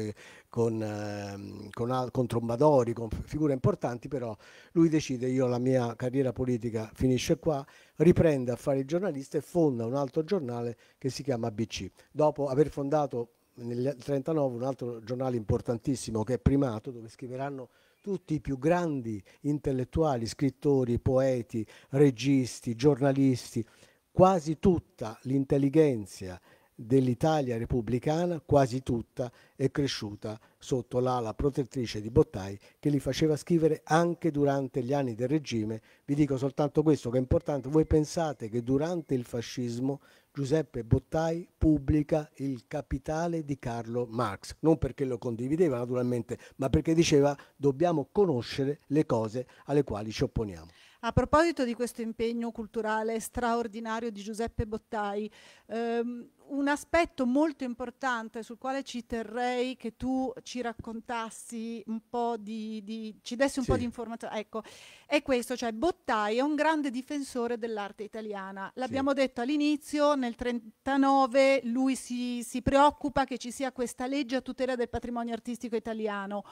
con, ehm, con, con Trombadori, con figure importanti, però lui decide io la mia carriera politica finisce qua, riprende a fare il giornalista e fonda un altro giornale che si chiama BC. Dopo aver fondato nel 1939 un altro giornale importantissimo che è Primato, dove scriveranno tutti i più grandi intellettuali, scrittori, poeti, registi, giornalisti, quasi tutta l'intelligenza dell'Italia repubblicana, quasi tutta, è cresciuta sotto l'ala protettrice di Bottai che li faceva scrivere anche durante gli anni del regime. Vi dico soltanto questo che è importante. Voi pensate che durante il fascismo Giuseppe Bottai pubblica Il capitale di Carlo Marx, non perché lo condivideva naturalmente, ma perché diceva dobbiamo conoscere le cose alle quali ci opponiamo. A proposito di questo impegno culturale straordinario di Giuseppe Bottai, ehm, un aspetto molto importante sul quale ci terrei che tu ci raccontassi un po' di, di ci dessi un sì. po' di informazione, ecco, è questo, cioè Bottai è un grande difensore dell'arte italiana. L'abbiamo sì. detto all'inizio, nel 1939 lui si, si preoccupa che ci sia questa legge a tutela del patrimonio artistico italiano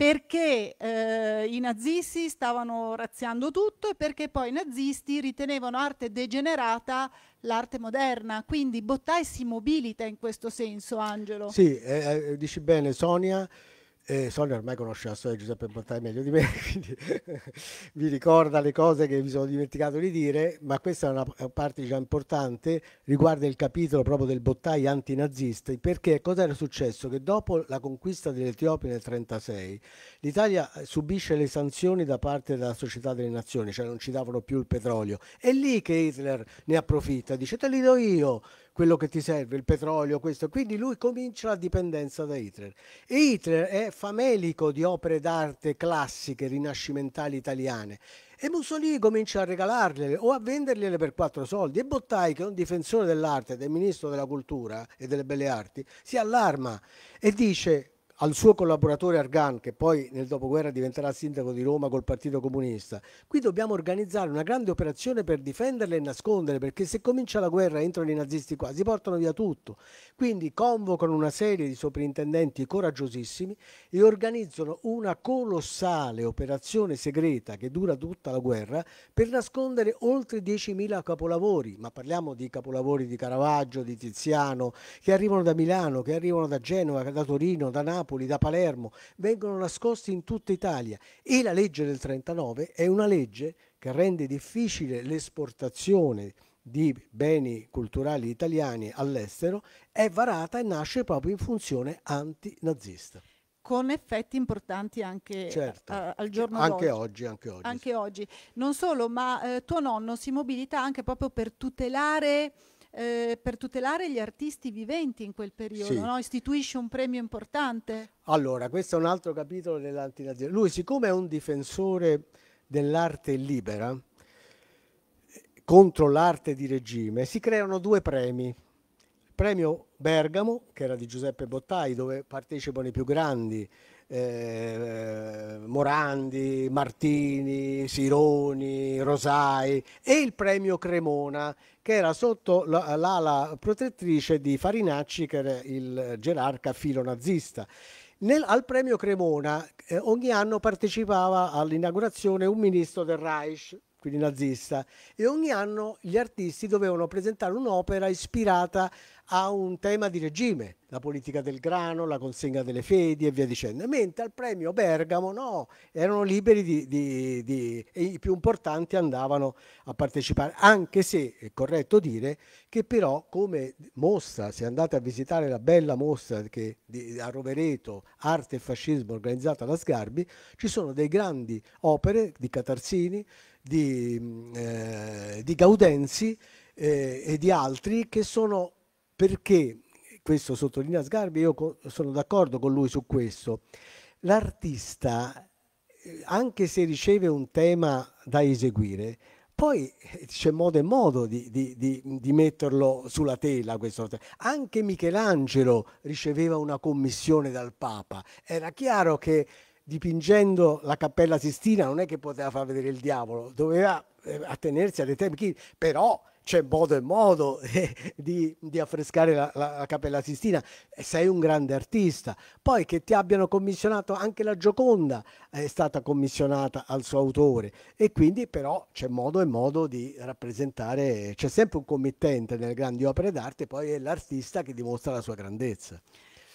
perché eh, i nazisti stavano razziando tutto e perché poi i nazisti ritenevano arte degenerata l'arte moderna. Quindi Bottai si mobilita in questo senso, Angelo. Sì, eh, eh dici bene Sonia, eh, Sonia ormai conosce la storia di Giuseppe Bottai meglio di me, quindi vi ricorda le cose che mi sono dimenticato di dire, ma questa è una parte già importante, riguarda il capitolo proprio del Bottai antinazista, perché cosa era successo? Che dopo la conquista dell'Etiopia nel 1936 l'Italia eh, subisce le sanzioni da parte della società delle nazioni, cioè non ci davano più il petrolio, è lì che Hitler ne approfitta, dice te li do io, quello che ti serve, il petrolio, questo. Quindi lui comincia la dipendenza da Hitler. E Hitler è famelico di opere d'arte classiche rinascimentali italiane e Mussolini comincia a regalargliele o a vendergliele per quattro soldi e Bottai che è un difensore dell'arte del ministro della cultura e delle belle arti si allarma e dice al suo collaboratore Argan, che poi nel dopoguerra diventerà sindaco di Roma col Partito Comunista. Qui dobbiamo organizzare una grande operazione per difenderle e nascondere, perché se comincia la guerra entrano i nazisti qua, si portano via tutto. Quindi convocano una serie di soprintendenti coraggiosissimi e organizzano una colossale operazione segreta che dura tutta la guerra per nascondere oltre 10.000 capolavori, ma parliamo di capolavori di Caravaggio, di Tiziano, che arrivano da Milano, che arrivano da Genova, da Torino, da Napoli Napoli, da Palermo, vengono nascosti in tutta Italia e la legge del 39 è una legge che rende difficile l'esportazione di beni culturali italiani all'estero, è varata e nasce proprio in funzione antinazista con effetti importanti anche certo. a, al giorno anche Oggi, anche oggi. Anche oggi. Non solo, ma eh, tuo nonno si mobilita anche proprio per tutelare eh, per tutelare gli artisti viventi in quel periodo, sì. no? istituisce un premio importante. Allora, questo è un altro capitolo dell'antinazionale. Lui, siccome è un difensore dell'arte libera contro l'arte di regime, si creano due premi. Il premio Bergamo, che era di Giuseppe Bottai, dove partecipano i più grandi eh, Morandi, Martini, Sironi, Rosai e il premio Cremona che era sotto l'ala protettrice di Farinacci che era il gerarca filonazista. Nel, al premio Cremona eh, ogni anno partecipava all'inaugurazione un ministro del Reich, quindi nazista, e ogni anno gli artisti dovevano presentare un'opera ispirata ha un tema di regime, la politica del grano, la consegna delle fedi e via dicendo, mentre al premio Bergamo no, erano liberi di, di, di, e i più importanti andavano a partecipare, anche se è corretto dire che però come mostra, se andate a visitare la bella mostra che, a Rovereto, Arte e Fascismo organizzata da Sgarbi, ci sono dei grandi opere di Catarsini, di, mm, eh, di Gaudenzi eh, e di altri che sono perché, questo sottolinea Sgarbi, io sono d'accordo con lui su questo, l'artista, eh, anche se riceve un tema da eseguire, poi eh, c'è modo e modo di, di, di, di, metterlo sulla tela. Questo. Anche Michelangelo riceveva una commissione dal Papa. Era chiaro che dipingendo la Cappella Sistina non è che poteva far vedere il diavolo, doveva eh, attenersi alle temi, però c'è modo e modo eh, di, di affrescare la, la, la Cappella Sistina, eh, sei un grande artista. Poi che ti abbiano commissionato anche la Gioconda è stata commissionata al suo autore e quindi però c'è modo e modo di rappresentare, c'è sempre un committente nelle grandi opere d'arte, poi è l'artista che dimostra la sua grandezza.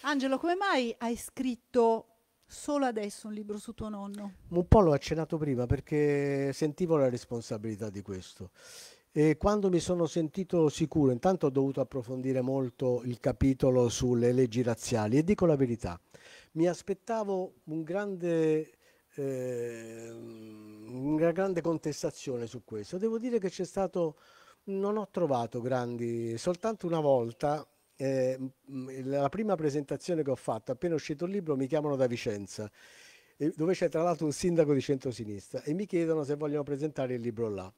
Angelo, come mai hai scritto solo adesso un libro su tuo nonno? Un po' l'ho accennato prima perché sentivo la responsabilità di questo. E quando mi sono sentito sicuro, intanto ho dovuto approfondire molto il capitolo sulle leggi razziali e dico la verità, mi aspettavo un grande, eh, una grande contestazione su questo. Devo dire che c'è stato, non ho trovato grandi, soltanto una volta, eh, la prima presentazione che ho fatto, appena uscito il libro, mi chiamano da Vicenza dove c'è tra l'altro un sindaco di centrosinistra e mi chiedono se vogliono presentare il libro là.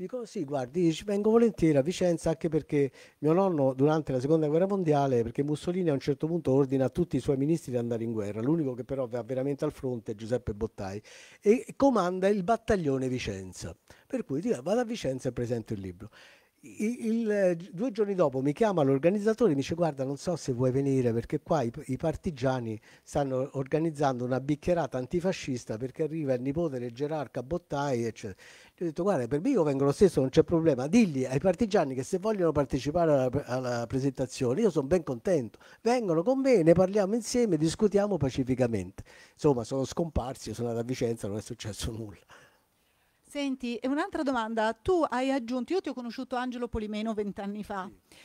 Dico sì, guardi, ci vengo volentieri a Vicenza anche perché mio nonno durante la seconda guerra mondiale, perché Mussolini a un certo punto ordina a tutti i suoi ministri di andare in guerra, l'unico che però va veramente al fronte è Giuseppe Bottai e comanda il battaglione Vicenza. Per cui dico, vado a Vicenza e presento il libro il, eh, due giorni dopo mi chiama l'organizzatore e mi dice guarda non so se vuoi venire perché qua i, i, partigiani stanno organizzando una bicchierata antifascista perché arriva il nipote del gerarca Bottai eccetera. Gli ho detto guarda per me io vengo lo stesso non c'è problema digli ai partigiani che se vogliono partecipare alla, alla presentazione io sono ben contento vengono con me ne parliamo insieme discutiamo pacificamente insomma sono scomparsi sono andato a Vicenza non è successo nulla Senti, e un'altra domanda. Tu hai aggiunto, io ti ho conosciuto Angelo Polimeno vent'anni fa. Sì.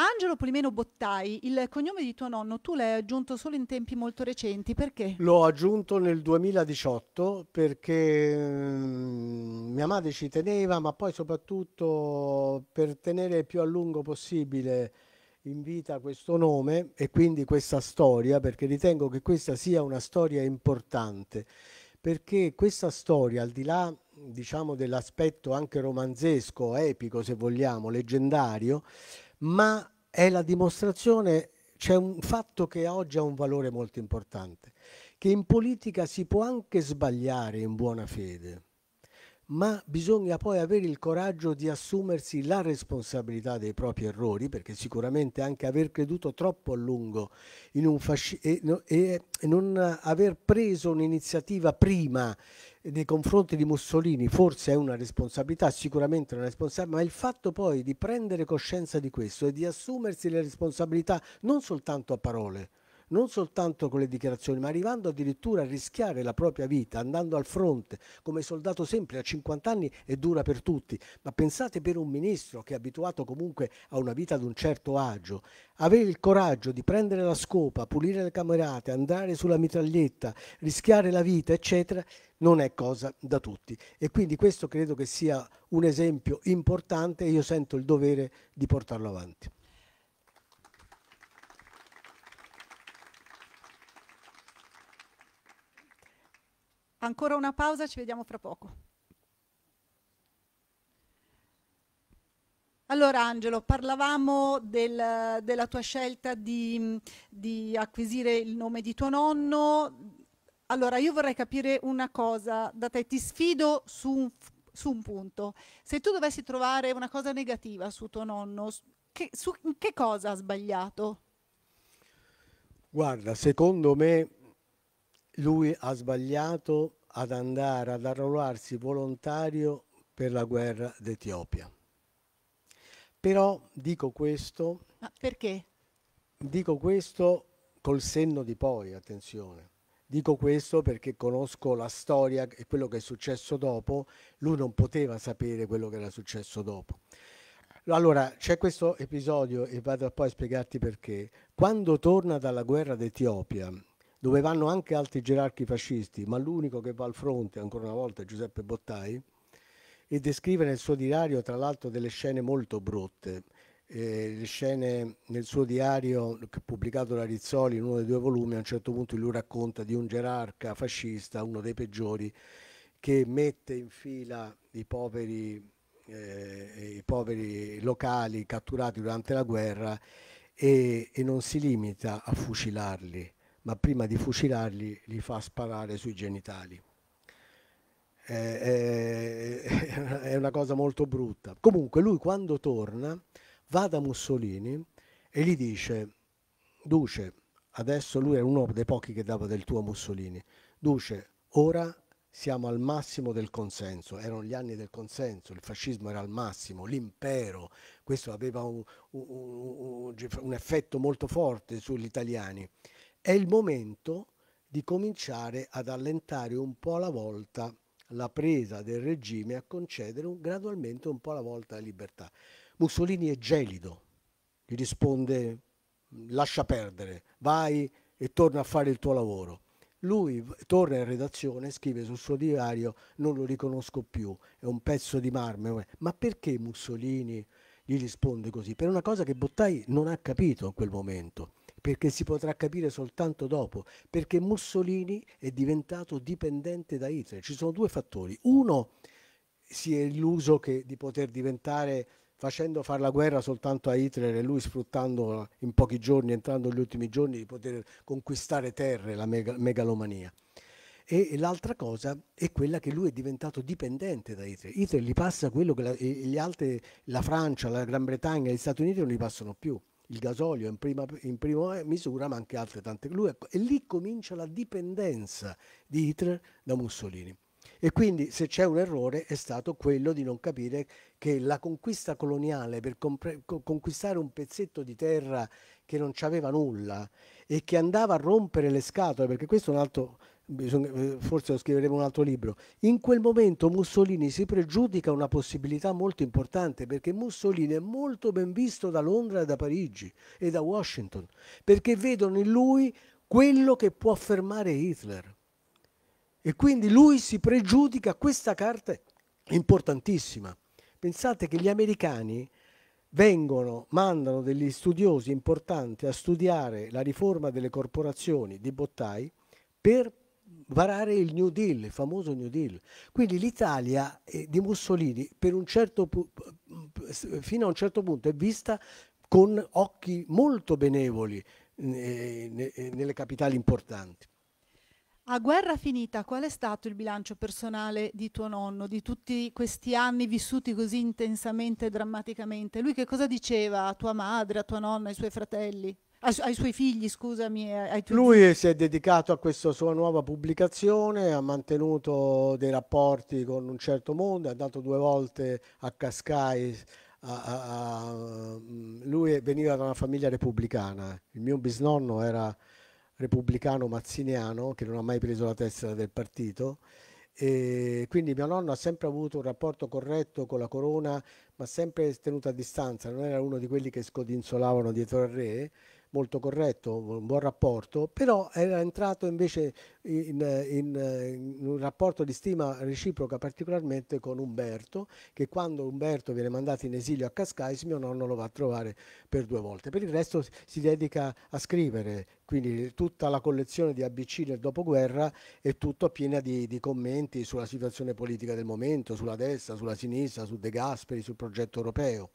Angelo Polimeno Bottai, il cognome di tuo nonno, tu l'hai aggiunto solo in tempi molto recenti, perché? L'ho aggiunto nel 2018 perché mm, mia madre ci teneva, ma poi soprattutto per tenere più a lungo possibile in vita questo nome e quindi questa storia, perché ritengo che questa sia una storia importante, perché questa storia, al di là diciamo, dell'aspetto anche romanzesco, epico se vogliamo, leggendario, ma è la dimostrazione, c'è un fatto che oggi ha un valore molto importante, che in politica si può anche sbagliare in buona fede, ma bisogna poi avere il coraggio di assumersi la responsabilità dei propri errori, perché sicuramente anche aver creduto troppo a lungo in un fascismo e, e, non aver preso un'iniziativa prima nei confronti di Mussolini forse è una responsabilità, sicuramente una responsabilità, ma il fatto poi di prendere coscienza di questo e di assumersi le responsabilità non soltanto a parole, non soltanto con le dichiarazioni, ma arrivando addirittura a rischiare la propria vita, andando al fronte come soldato sempre a 50 anni è dura per tutti, ma pensate per un ministro che è abituato comunque a una vita ad un certo agio, avere il coraggio di prendere la scopa, pulire le camerate, andare sulla mitraglietta, rischiare la vita, eccetera, non è cosa da tutti. E quindi questo credo che sia un esempio importante e io sento il dovere di portarlo avanti. Ancora una pausa, ci vediamo fra poco. Allora Angelo, parlavamo del, della tua scelta di, di, acquisire il nome di tuo nonno. Allora io vorrei capire una cosa da te, ti sfido su un, su un punto. Se tu dovessi trovare una cosa negativa su tuo nonno, che, su che cosa ha sbagliato? Guarda, secondo me lui ha sbagliato ad andare ad arruolarsi volontario per la guerra d'Etiopia. Però dico questo... Ma perché? Dico questo col senno di poi, attenzione. Dico questo perché conosco la storia e quello che è successo dopo, lui non poteva sapere quello che era successo dopo. Allora, c'è questo episodio e vado poi a spiegarti perché. Quando torna dalla guerra d'Etiopia dove vanno anche altri gerarchi fascisti, ma l'unico che va al fronte ancora una volta è Giuseppe Bottai, e descrive nel suo diario tra l'altro delle scene molto brutte. Eh, le scene nel suo diario pubblicato da Rizzoli in uno dei due volumi, a un certo punto lui racconta di un gerarca fascista, uno dei peggiori, che mette in fila i poveri, eh, i poveri locali catturati durante la guerra e, e non si limita a fucilarli ma prima di fucilarli li fa sparare sui genitali. Eh, eh, è una cosa molto brutta. Comunque lui quando torna va da Mussolini e gli dice, Duce, adesso lui è uno dei pochi che dava del tuo Mussolini, Duce, ora siamo al massimo del consenso, erano gli anni del consenso, il fascismo era al massimo, l'impero, questo aveva un, un, un, un effetto molto forte sugli italiani è il momento di cominciare ad allentare un po' alla volta la presa del regime a concedere un, gradualmente un po' alla volta la libertà. Mussolini è gelido, gli risponde lascia perdere, vai e torna a fare il tuo lavoro. Lui torna in redazione, scrive sul suo diario, non lo riconosco più, è un pezzo di marmo. Ma perché Mussolini gli risponde così? Per una cosa che Bottai non ha capito in quel momento perché si potrà capire soltanto dopo, perché Mussolini è diventato dipendente da Hitler. Ci sono due fattori. Uno, si è illuso che, di poter diventare facendo fare la guerra soltanto a Hitler e lui sfruttando in pochi giorni, entrando negli ultimi giorni, di poter conquistare terre, la megalomania. E, l'altra cosa è quella che lui è diventato dipendente da Hitler. Hitler gli passa quello che la, gli altri, la Francia, la Gran Bretagna, gli Stati Uniti non gli passano più il gasolio in prima, in prima misura, ma anche altre tante. Lui, ecco, e lì comincia la dipendenza di Hitler da Mussolini. E quindi se c'è un errore è stato quello di non capire che la conquista coloniale per conquistare un pezzetto di terra che non c'aveva nulla e che andava a rompere le scatole, perché questo è un altro eh, forse lo scriveremo un altro libro, in quel momento Mussolini si pregiudica una possibilità molto importante perché Mussolini è molto ben visto da Londra e da Parigi e da Washington, perché vedono in lui quello che può fermare Hitler. E quindi lui si pregiudica questa carta importantissima. Pensate che gli americani vengono, mandano degli studiosi importanti a studiare la riforma delle corporazioni di Bottai per varare il New Deal, il famoso New Deal. Quindi l'Italia eh, di Mussolini certo fino a un certo punto è vista con occhi molto benevoli eh, eh, nelle capitali importanti. A guerra finita, qual è stato il bilancio personale di tuo nonno, di tutti questi anni vissuti così intensamente e drammaticamente? Lui che cosa diceva a tua madre, a tua nonna, ai suoi fratelli? Ai, ai, suoi figli, scusami. Eh, ai Lui figli. si è dedicato a questa sua nuova pubblicazione, ha mantenuto dei rapporti con un certo mondo, è andato due volte a Cascai. A, a, a, mm, lui veniva da una famiglia repubblicana, il mio bisnonno era repubblicano mazziniano che non ha mai preso la testa del partito e quindi mio nonno ha sempre avuto un rapporto corretto con la corona ma sempre tenuto a distanza, non era uno di quelli che scodinzolavano dietro al re molto corretto, un buon rapporto, però era entrato invece in, in, in, un rapporto di stima reciproca particolarmente con Umberto, che quando Umberto viene mandato in esilio a Cascais mio nonno lo va a trovare per due volte. Per il resto si dedica a scrivere, quindi tutta la collezione di ABC del dopoguerra è tutto piena di, di commenti sulla situazione politica del momento, sulla destra, sulla sinistra, su De Gasperi, sul progetto europeo.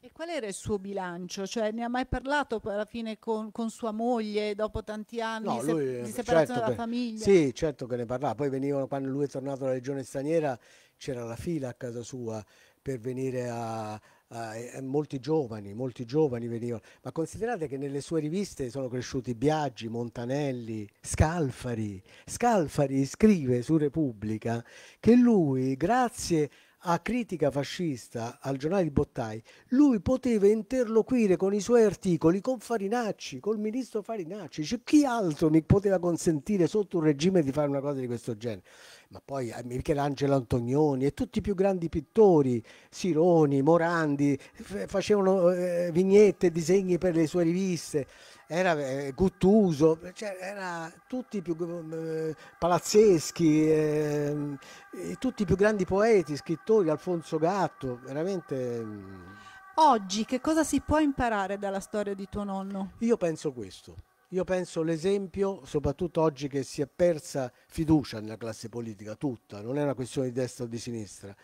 E qual era il suo bilancio? Cioè, ne ha mai parlato poi alla fine con, con sua moglie dopo tanti anni no, lui, di eh, separazione certo dalla che, famiglia? Sì, certo che ne parlava. Poi venivano, quando lui è tornato dalla regione straniera, c'era la fila a casa sua per venire a, Uh, molti giovani, molti giovani venivano, ma considerate che nelle sue riviste sono cresciuti Biaggi, Montanelli, Scalfari. Scalfari scrive su Repubblica che lui, grazie a critica fascista al giornale di Bottai, lui poteva interloquire con i suoi articoli, con Farinacci, col ministro Farinacci, cioè, chi altro mi poteva consentire sotto un regime di fare una cosa di questo genere? ma poi eh, Michelangelo Antonioni e tutti i più grandi pittori, Sironi, Morandi, facevano eh, vignette, disegni per le sue riviste, era eh, Guttuso, cioè, era tutti i più mm, eh, palazzeschi, ehm, tutti i più grandi poeti, scrittori, Alfonso Gatto, veramente... Mm. Oggi che cosa si può imparare dalla storia di tuo nonno? Io penso questo io penso l'esempio, soprattutto oggi che si è persa fiducia nella classe politica, tutta, non è una questione di destra o di sinistra,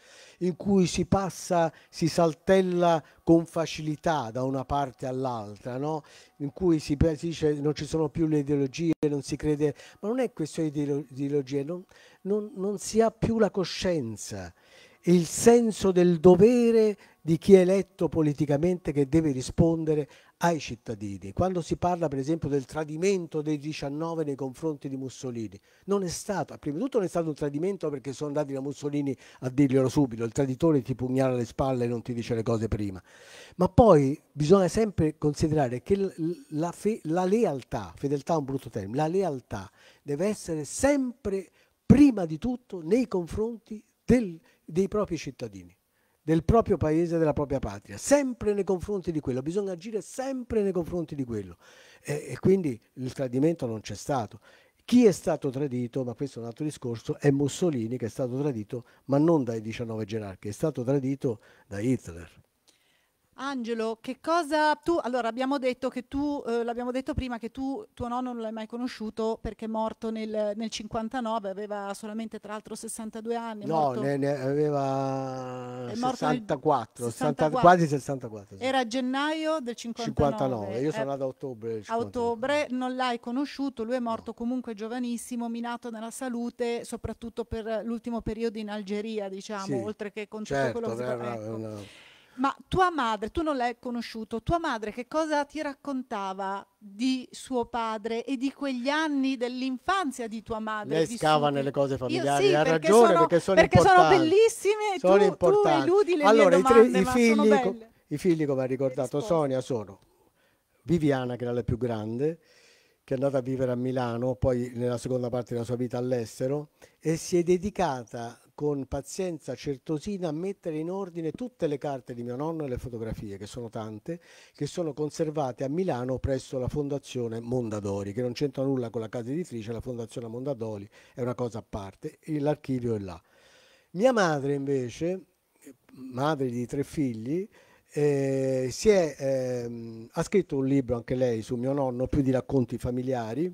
in cui si passa, si saltella con facilità da una parte all'altra, no? in cui si, si dice non ci sono più le ideologie, non si crede, ma non è questione di ideologie, non, non, non si ha più la coscienza e il senso del dovere di chi è eletto politicamente che deve rispondere ai cittadini. Quando si parla per esempio del tradimento dei 19 nei confronti di Mussolini, non è stato, prima di tutto non è stato un tradimento perché sono andati da Mussolini a dirglielo subito, il traditore ti pugnala le spalle e non ti dice le cose prima, ma poi bisogna sempre considerare che la, fe, la lealtà, fedeltà è un brutto termine, la lealtà deve essere sempre prima di tutto nei confronti del, dei propri cittadini del proprio paese, della propria patria, sempre nei confronti di quello, bisogna agire sempre nei confronti di quello e, e quindi il tradimento non c'è stato. Chi è stato tradito, ma questo è un altro discorso, è Mussolini che è stato tradito, ma non dai 19 gerarchi, è stato tradito da Hitler. Angelo, che cosa tu, allora abbiamo detto che tu, eh, l'abbiamo detto prima che tu, tuo nonno non l'hai mai conosciuto perché è morto nel, nel 59, aveva solamente tra l'altro 62 anni. No, morto, ne, ne aveva 64, 64, 64, quasi 64. Sì. Era a gennaio del 59. 59, io sono eh, nato a ottobre. A ottobre non l'hai conosciuto, lui è morto no. comunque giovanissimo, minato nella salute, soprattutto per l'ultimo periodo in Algeria, diciamo, sì, oltre che con certo, tutto quello che... Era, ecco. Era, era, ma tua madre, tu non l'hai conosciuto, tua madre che cosa ti raccontava di suo padre e di quegli anni dell'infanzia di tua madre? Lei vissuti? scava nelle cose familiari, sì, ha perché ragione sono, perché sono perché importanti. sono bellissime e sono tu, importanti. tu eludi le allora, domande, i, tre, i, figli, co, i figli, come ha ricordato Sonia, sono Viviana, che era la più grande, che è andata a vivere a Milano, poi nella seconda parte della sua vita all'estero, e si è dedicata con pazienza certosina a mettere in ordine tutte le carte di mio nonno e le fotografie, che sono tante, che sono conservate a Milano presso la Fondazione Mondadori, che non c'entra nulla con la casa editrice, la Fondazione Mondadori è una cosa a parte, l'archivio è là. Mia madre invece, madre di tre figli, eh, è, eh, ha scritto un libro anche lei su mio nonno, più di racconti familiari,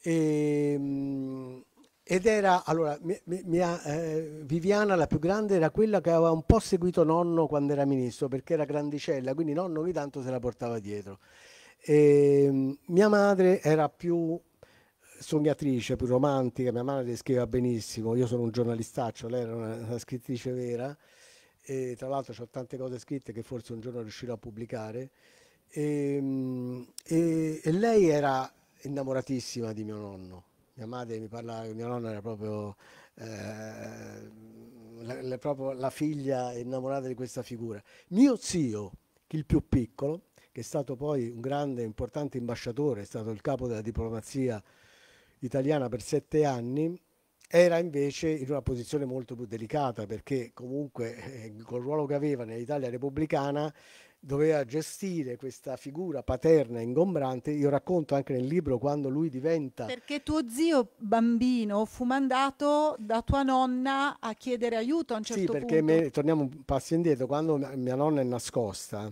e, ehm, ed era, allora, mia, eh, Viviana la più grande era quella che aveva un po' seguito nonno quando era ministro, perché era grandicella, quindi nonno ogni tanto se la portava dietro. E, ehm, mia madre era più sognatrice, più romantica, mia madre scriveva benissimo, io sono un giornalistaccio, lei era una, scrittrice vera, e tra l'altro ho tante cose scritte che forse un giorno riuscirò a pubblicare, e, ehm, e, e lei era innamoratissima di mio nonno mia madre mi parlava, mia nonna era proprio, eh, la, la, proprio la figlia innamorata di questa figura. Mio zio, il più piccolo, che è stato poi un grande importante ambasciatore, è stato il capo della diplomazia italiana per sette anni, era invece in una posizione molto più delicata perché comunque eh, col ruolo che aveva nell'Italia repubblicana doveva gestire questa figura paterna ingombrante. Io racconto anche nel libro quando lui diventa... Perché tuo zio bambino fu mandato da tua nonna a chiedere aiuto a un certo punto. Sì, perché punto. Me, torniamo un passo indietro, quando mia nonna è nascosta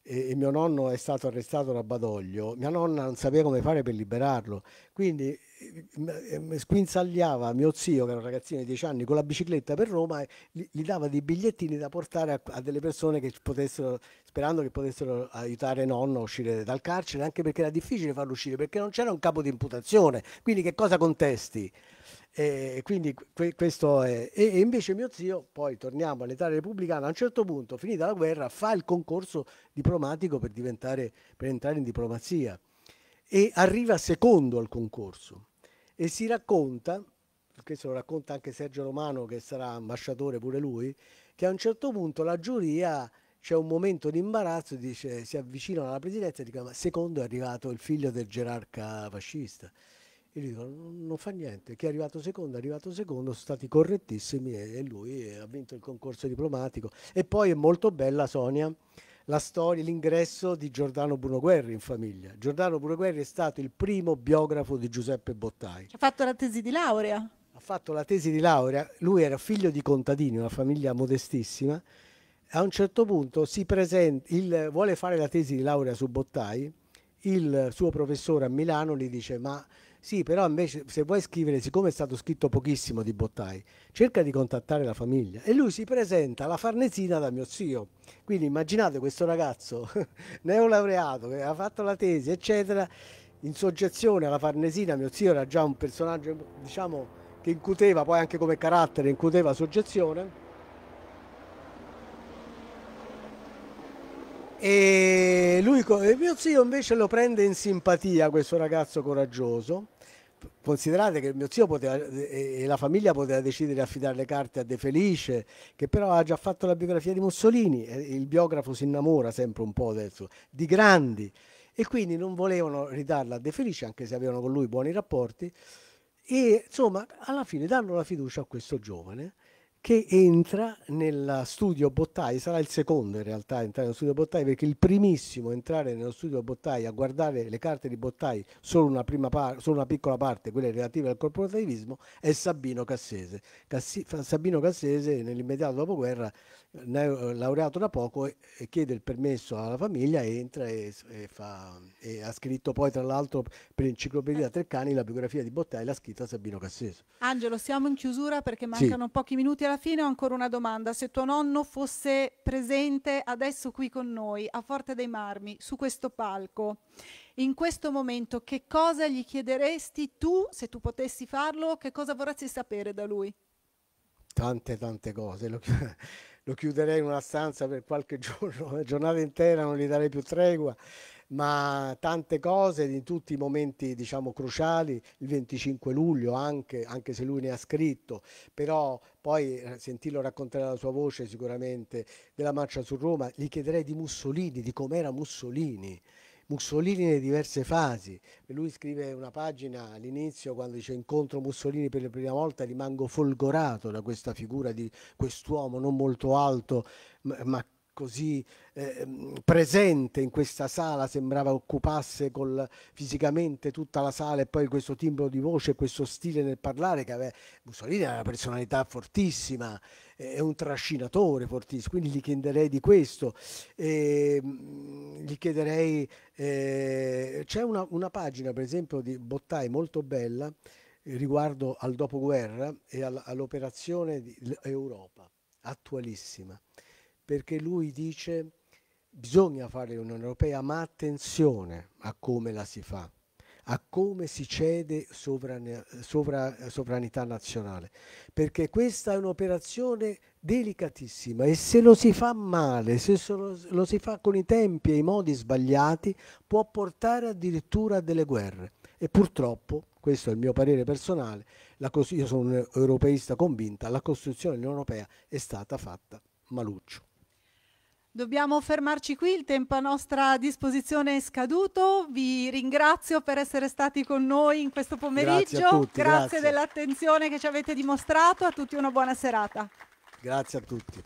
e, e mio nonno è stato arrestato da Badoglio, mia nonna non sapeva come fare per liberarlo. Quindi eh, squinzagliava mio zio, che era un ragazzino di 10 anni, con la bicicletta per Roma e gli dava dei bigliettini da portare a, a delle persone che potessero, sperando che potessero aiutare nonno a uscire dal carcere, anche perché era difficile farlo uscire, perché non c'era un capo di imputazione. Quindi che cosa contesti? E quindi questo è. E invece mio zio, poi torniamo all'età repubblicana, a un certo punto, finita la guerra, fa il concorso diplomatico per, per entrare in diplomazia e arriva secondo al concorso e si racconta, questo lo racconta anche Sergio Romano che sarà ambasciatore pure lui, che a un certo punto la giuria c'è un momento di imbarazzo, dice, si avvicinano alla presidenza e dicono ma secondo è arrivato il figlio del gerarca fascista. E gli dicono non fa niente, chi è arrivato secondo è arrivato secondo, sono stati correttissimi e lui ha vinto il concorso diplomatico. E poi è molto bella Sonia la storia, l'ingresso di Giordano Bruno Guerri in famiglia. Giordano Bruno Guerri è stato il primo biografo di Giuseppe Bottai. Ha fatto la tesi di laurea. Ha fatto la tesi di laurea, lui era figlio di contadini, una famiglia modestissima. A un certo punto si presenta, il, vuole fare la tesi di laurea su Bottai, il suo professore a Milano gli dice ma sì, però invece se vuoi scrivere, siccome è stato scritto pochissimo di Bottai, cerca di contattare la famiglia. E lui si presenta alla Farnesina da mio zio. Quindi immaginate questo ragazzo neolaureato che ha fatto la tesi, eccetera, in soggezione alla Farnesina. Mio zio era già un personaggio, diciamo, che incuteva poi anche come carattere, incuteva soggezione. E lui, mio zio invece lo prende in simpatia questo ragazzo coraggioso Considerate che mio zio poteva, e la famiglia poteva decidere di affidare le carte a De Felice, che però ha già fatto la biografia di Mussolini, il biografo si innamora sempre un po' adesso, di grandi, e quindi non volevano ridarla a De Felice, anche se avevano con lui buoni rapporti, e insomma alla fine danno la fiducia a questo giovane che entra nello studio Bottai, sarà il secondo in realtà a entrare nello studio Bottai perché il primissimo a entrare nello studio Bottai a guardare le carte di Bottai solo una, par- solo una piccola parte, quelle relative al corporativismo, è Sabino Cassese. Cassi- Sabino Cassese nell'immediato dopoguerra eh, laureato da poco e chiede il permesso alla famiglia, entra e, e, fa, e ha scritto poi tra l'altro per l'enciclopedia eh. Treccani la biografia di Bottei l'ha scritta Sabino Cassese. Angelo, siamo in chiusura perché mancano sì. pochi minuti alla fine, ho ancora una domanda, se tuo nonno fosse presente adesso qui con noi a Forte dei Marmi, su questo palco, in questo momento che cosa gli chiederesti tu, se tu potessi farlo, che cosa vorresti sapere da lui? Tante, tante cose lo chiuderei in una stanza per qualche giorno, una giornata intera non gli darei più tregua, ma tante cose in tutti i momenti diciamo cruciali, il 25 luglio anche, anche se lui ne ha scritto, però poi eh, sentirlo raccontare la sua voce sicuramente della marcia su Roma, gli chiederei di Mussolini, di com'era Mussolini, Mussolini nelle diverse fasi. Lui scrive una pagina all'inizio quando dice incontro Mussolini per la prima volta, rimango folgorato da questa figura di quest'uomo non molto alto ma così eh, presente in questa sala, sembrava occupasse col, fisicamente tutta la sala e poi questo timbro di voce, questo stile nel parlare che aveva Mussolini era una personalità fortissima, è un trascinatore fortissimo, quindi gli chiederei di questo, eh, gli chiederei, eh, c'è una, una pagina per esempio di Bottai molto bella riguardo al dopoguerra e all'operazione Europa, attualissima perché lui dice bisogna fare l'Unione Europea, ma attenzione a come la si fa, a come si cede sovran sovra sovranità nazionale, perché questa è un'operazione delicatissima e se lo si fa male, se lo, lo si fa con i tempi e i modi sbagliati, può portare addirittura a delle guerre. E purtroppo, questo è il mio parere personale, io sono un europeista convinta, la costruzione dell'Unione europea è stata fatta maluccio. Dobbiamo fermarci qui, il tempo a nostra disposizione è scaduto. Vi ringrazio per essere stati con noi in questo pomeriggio. Grazie, grazie, grazie. dell'attenzione che ci avete dimostrato. A tutti una buona serata. Grazie a tutti.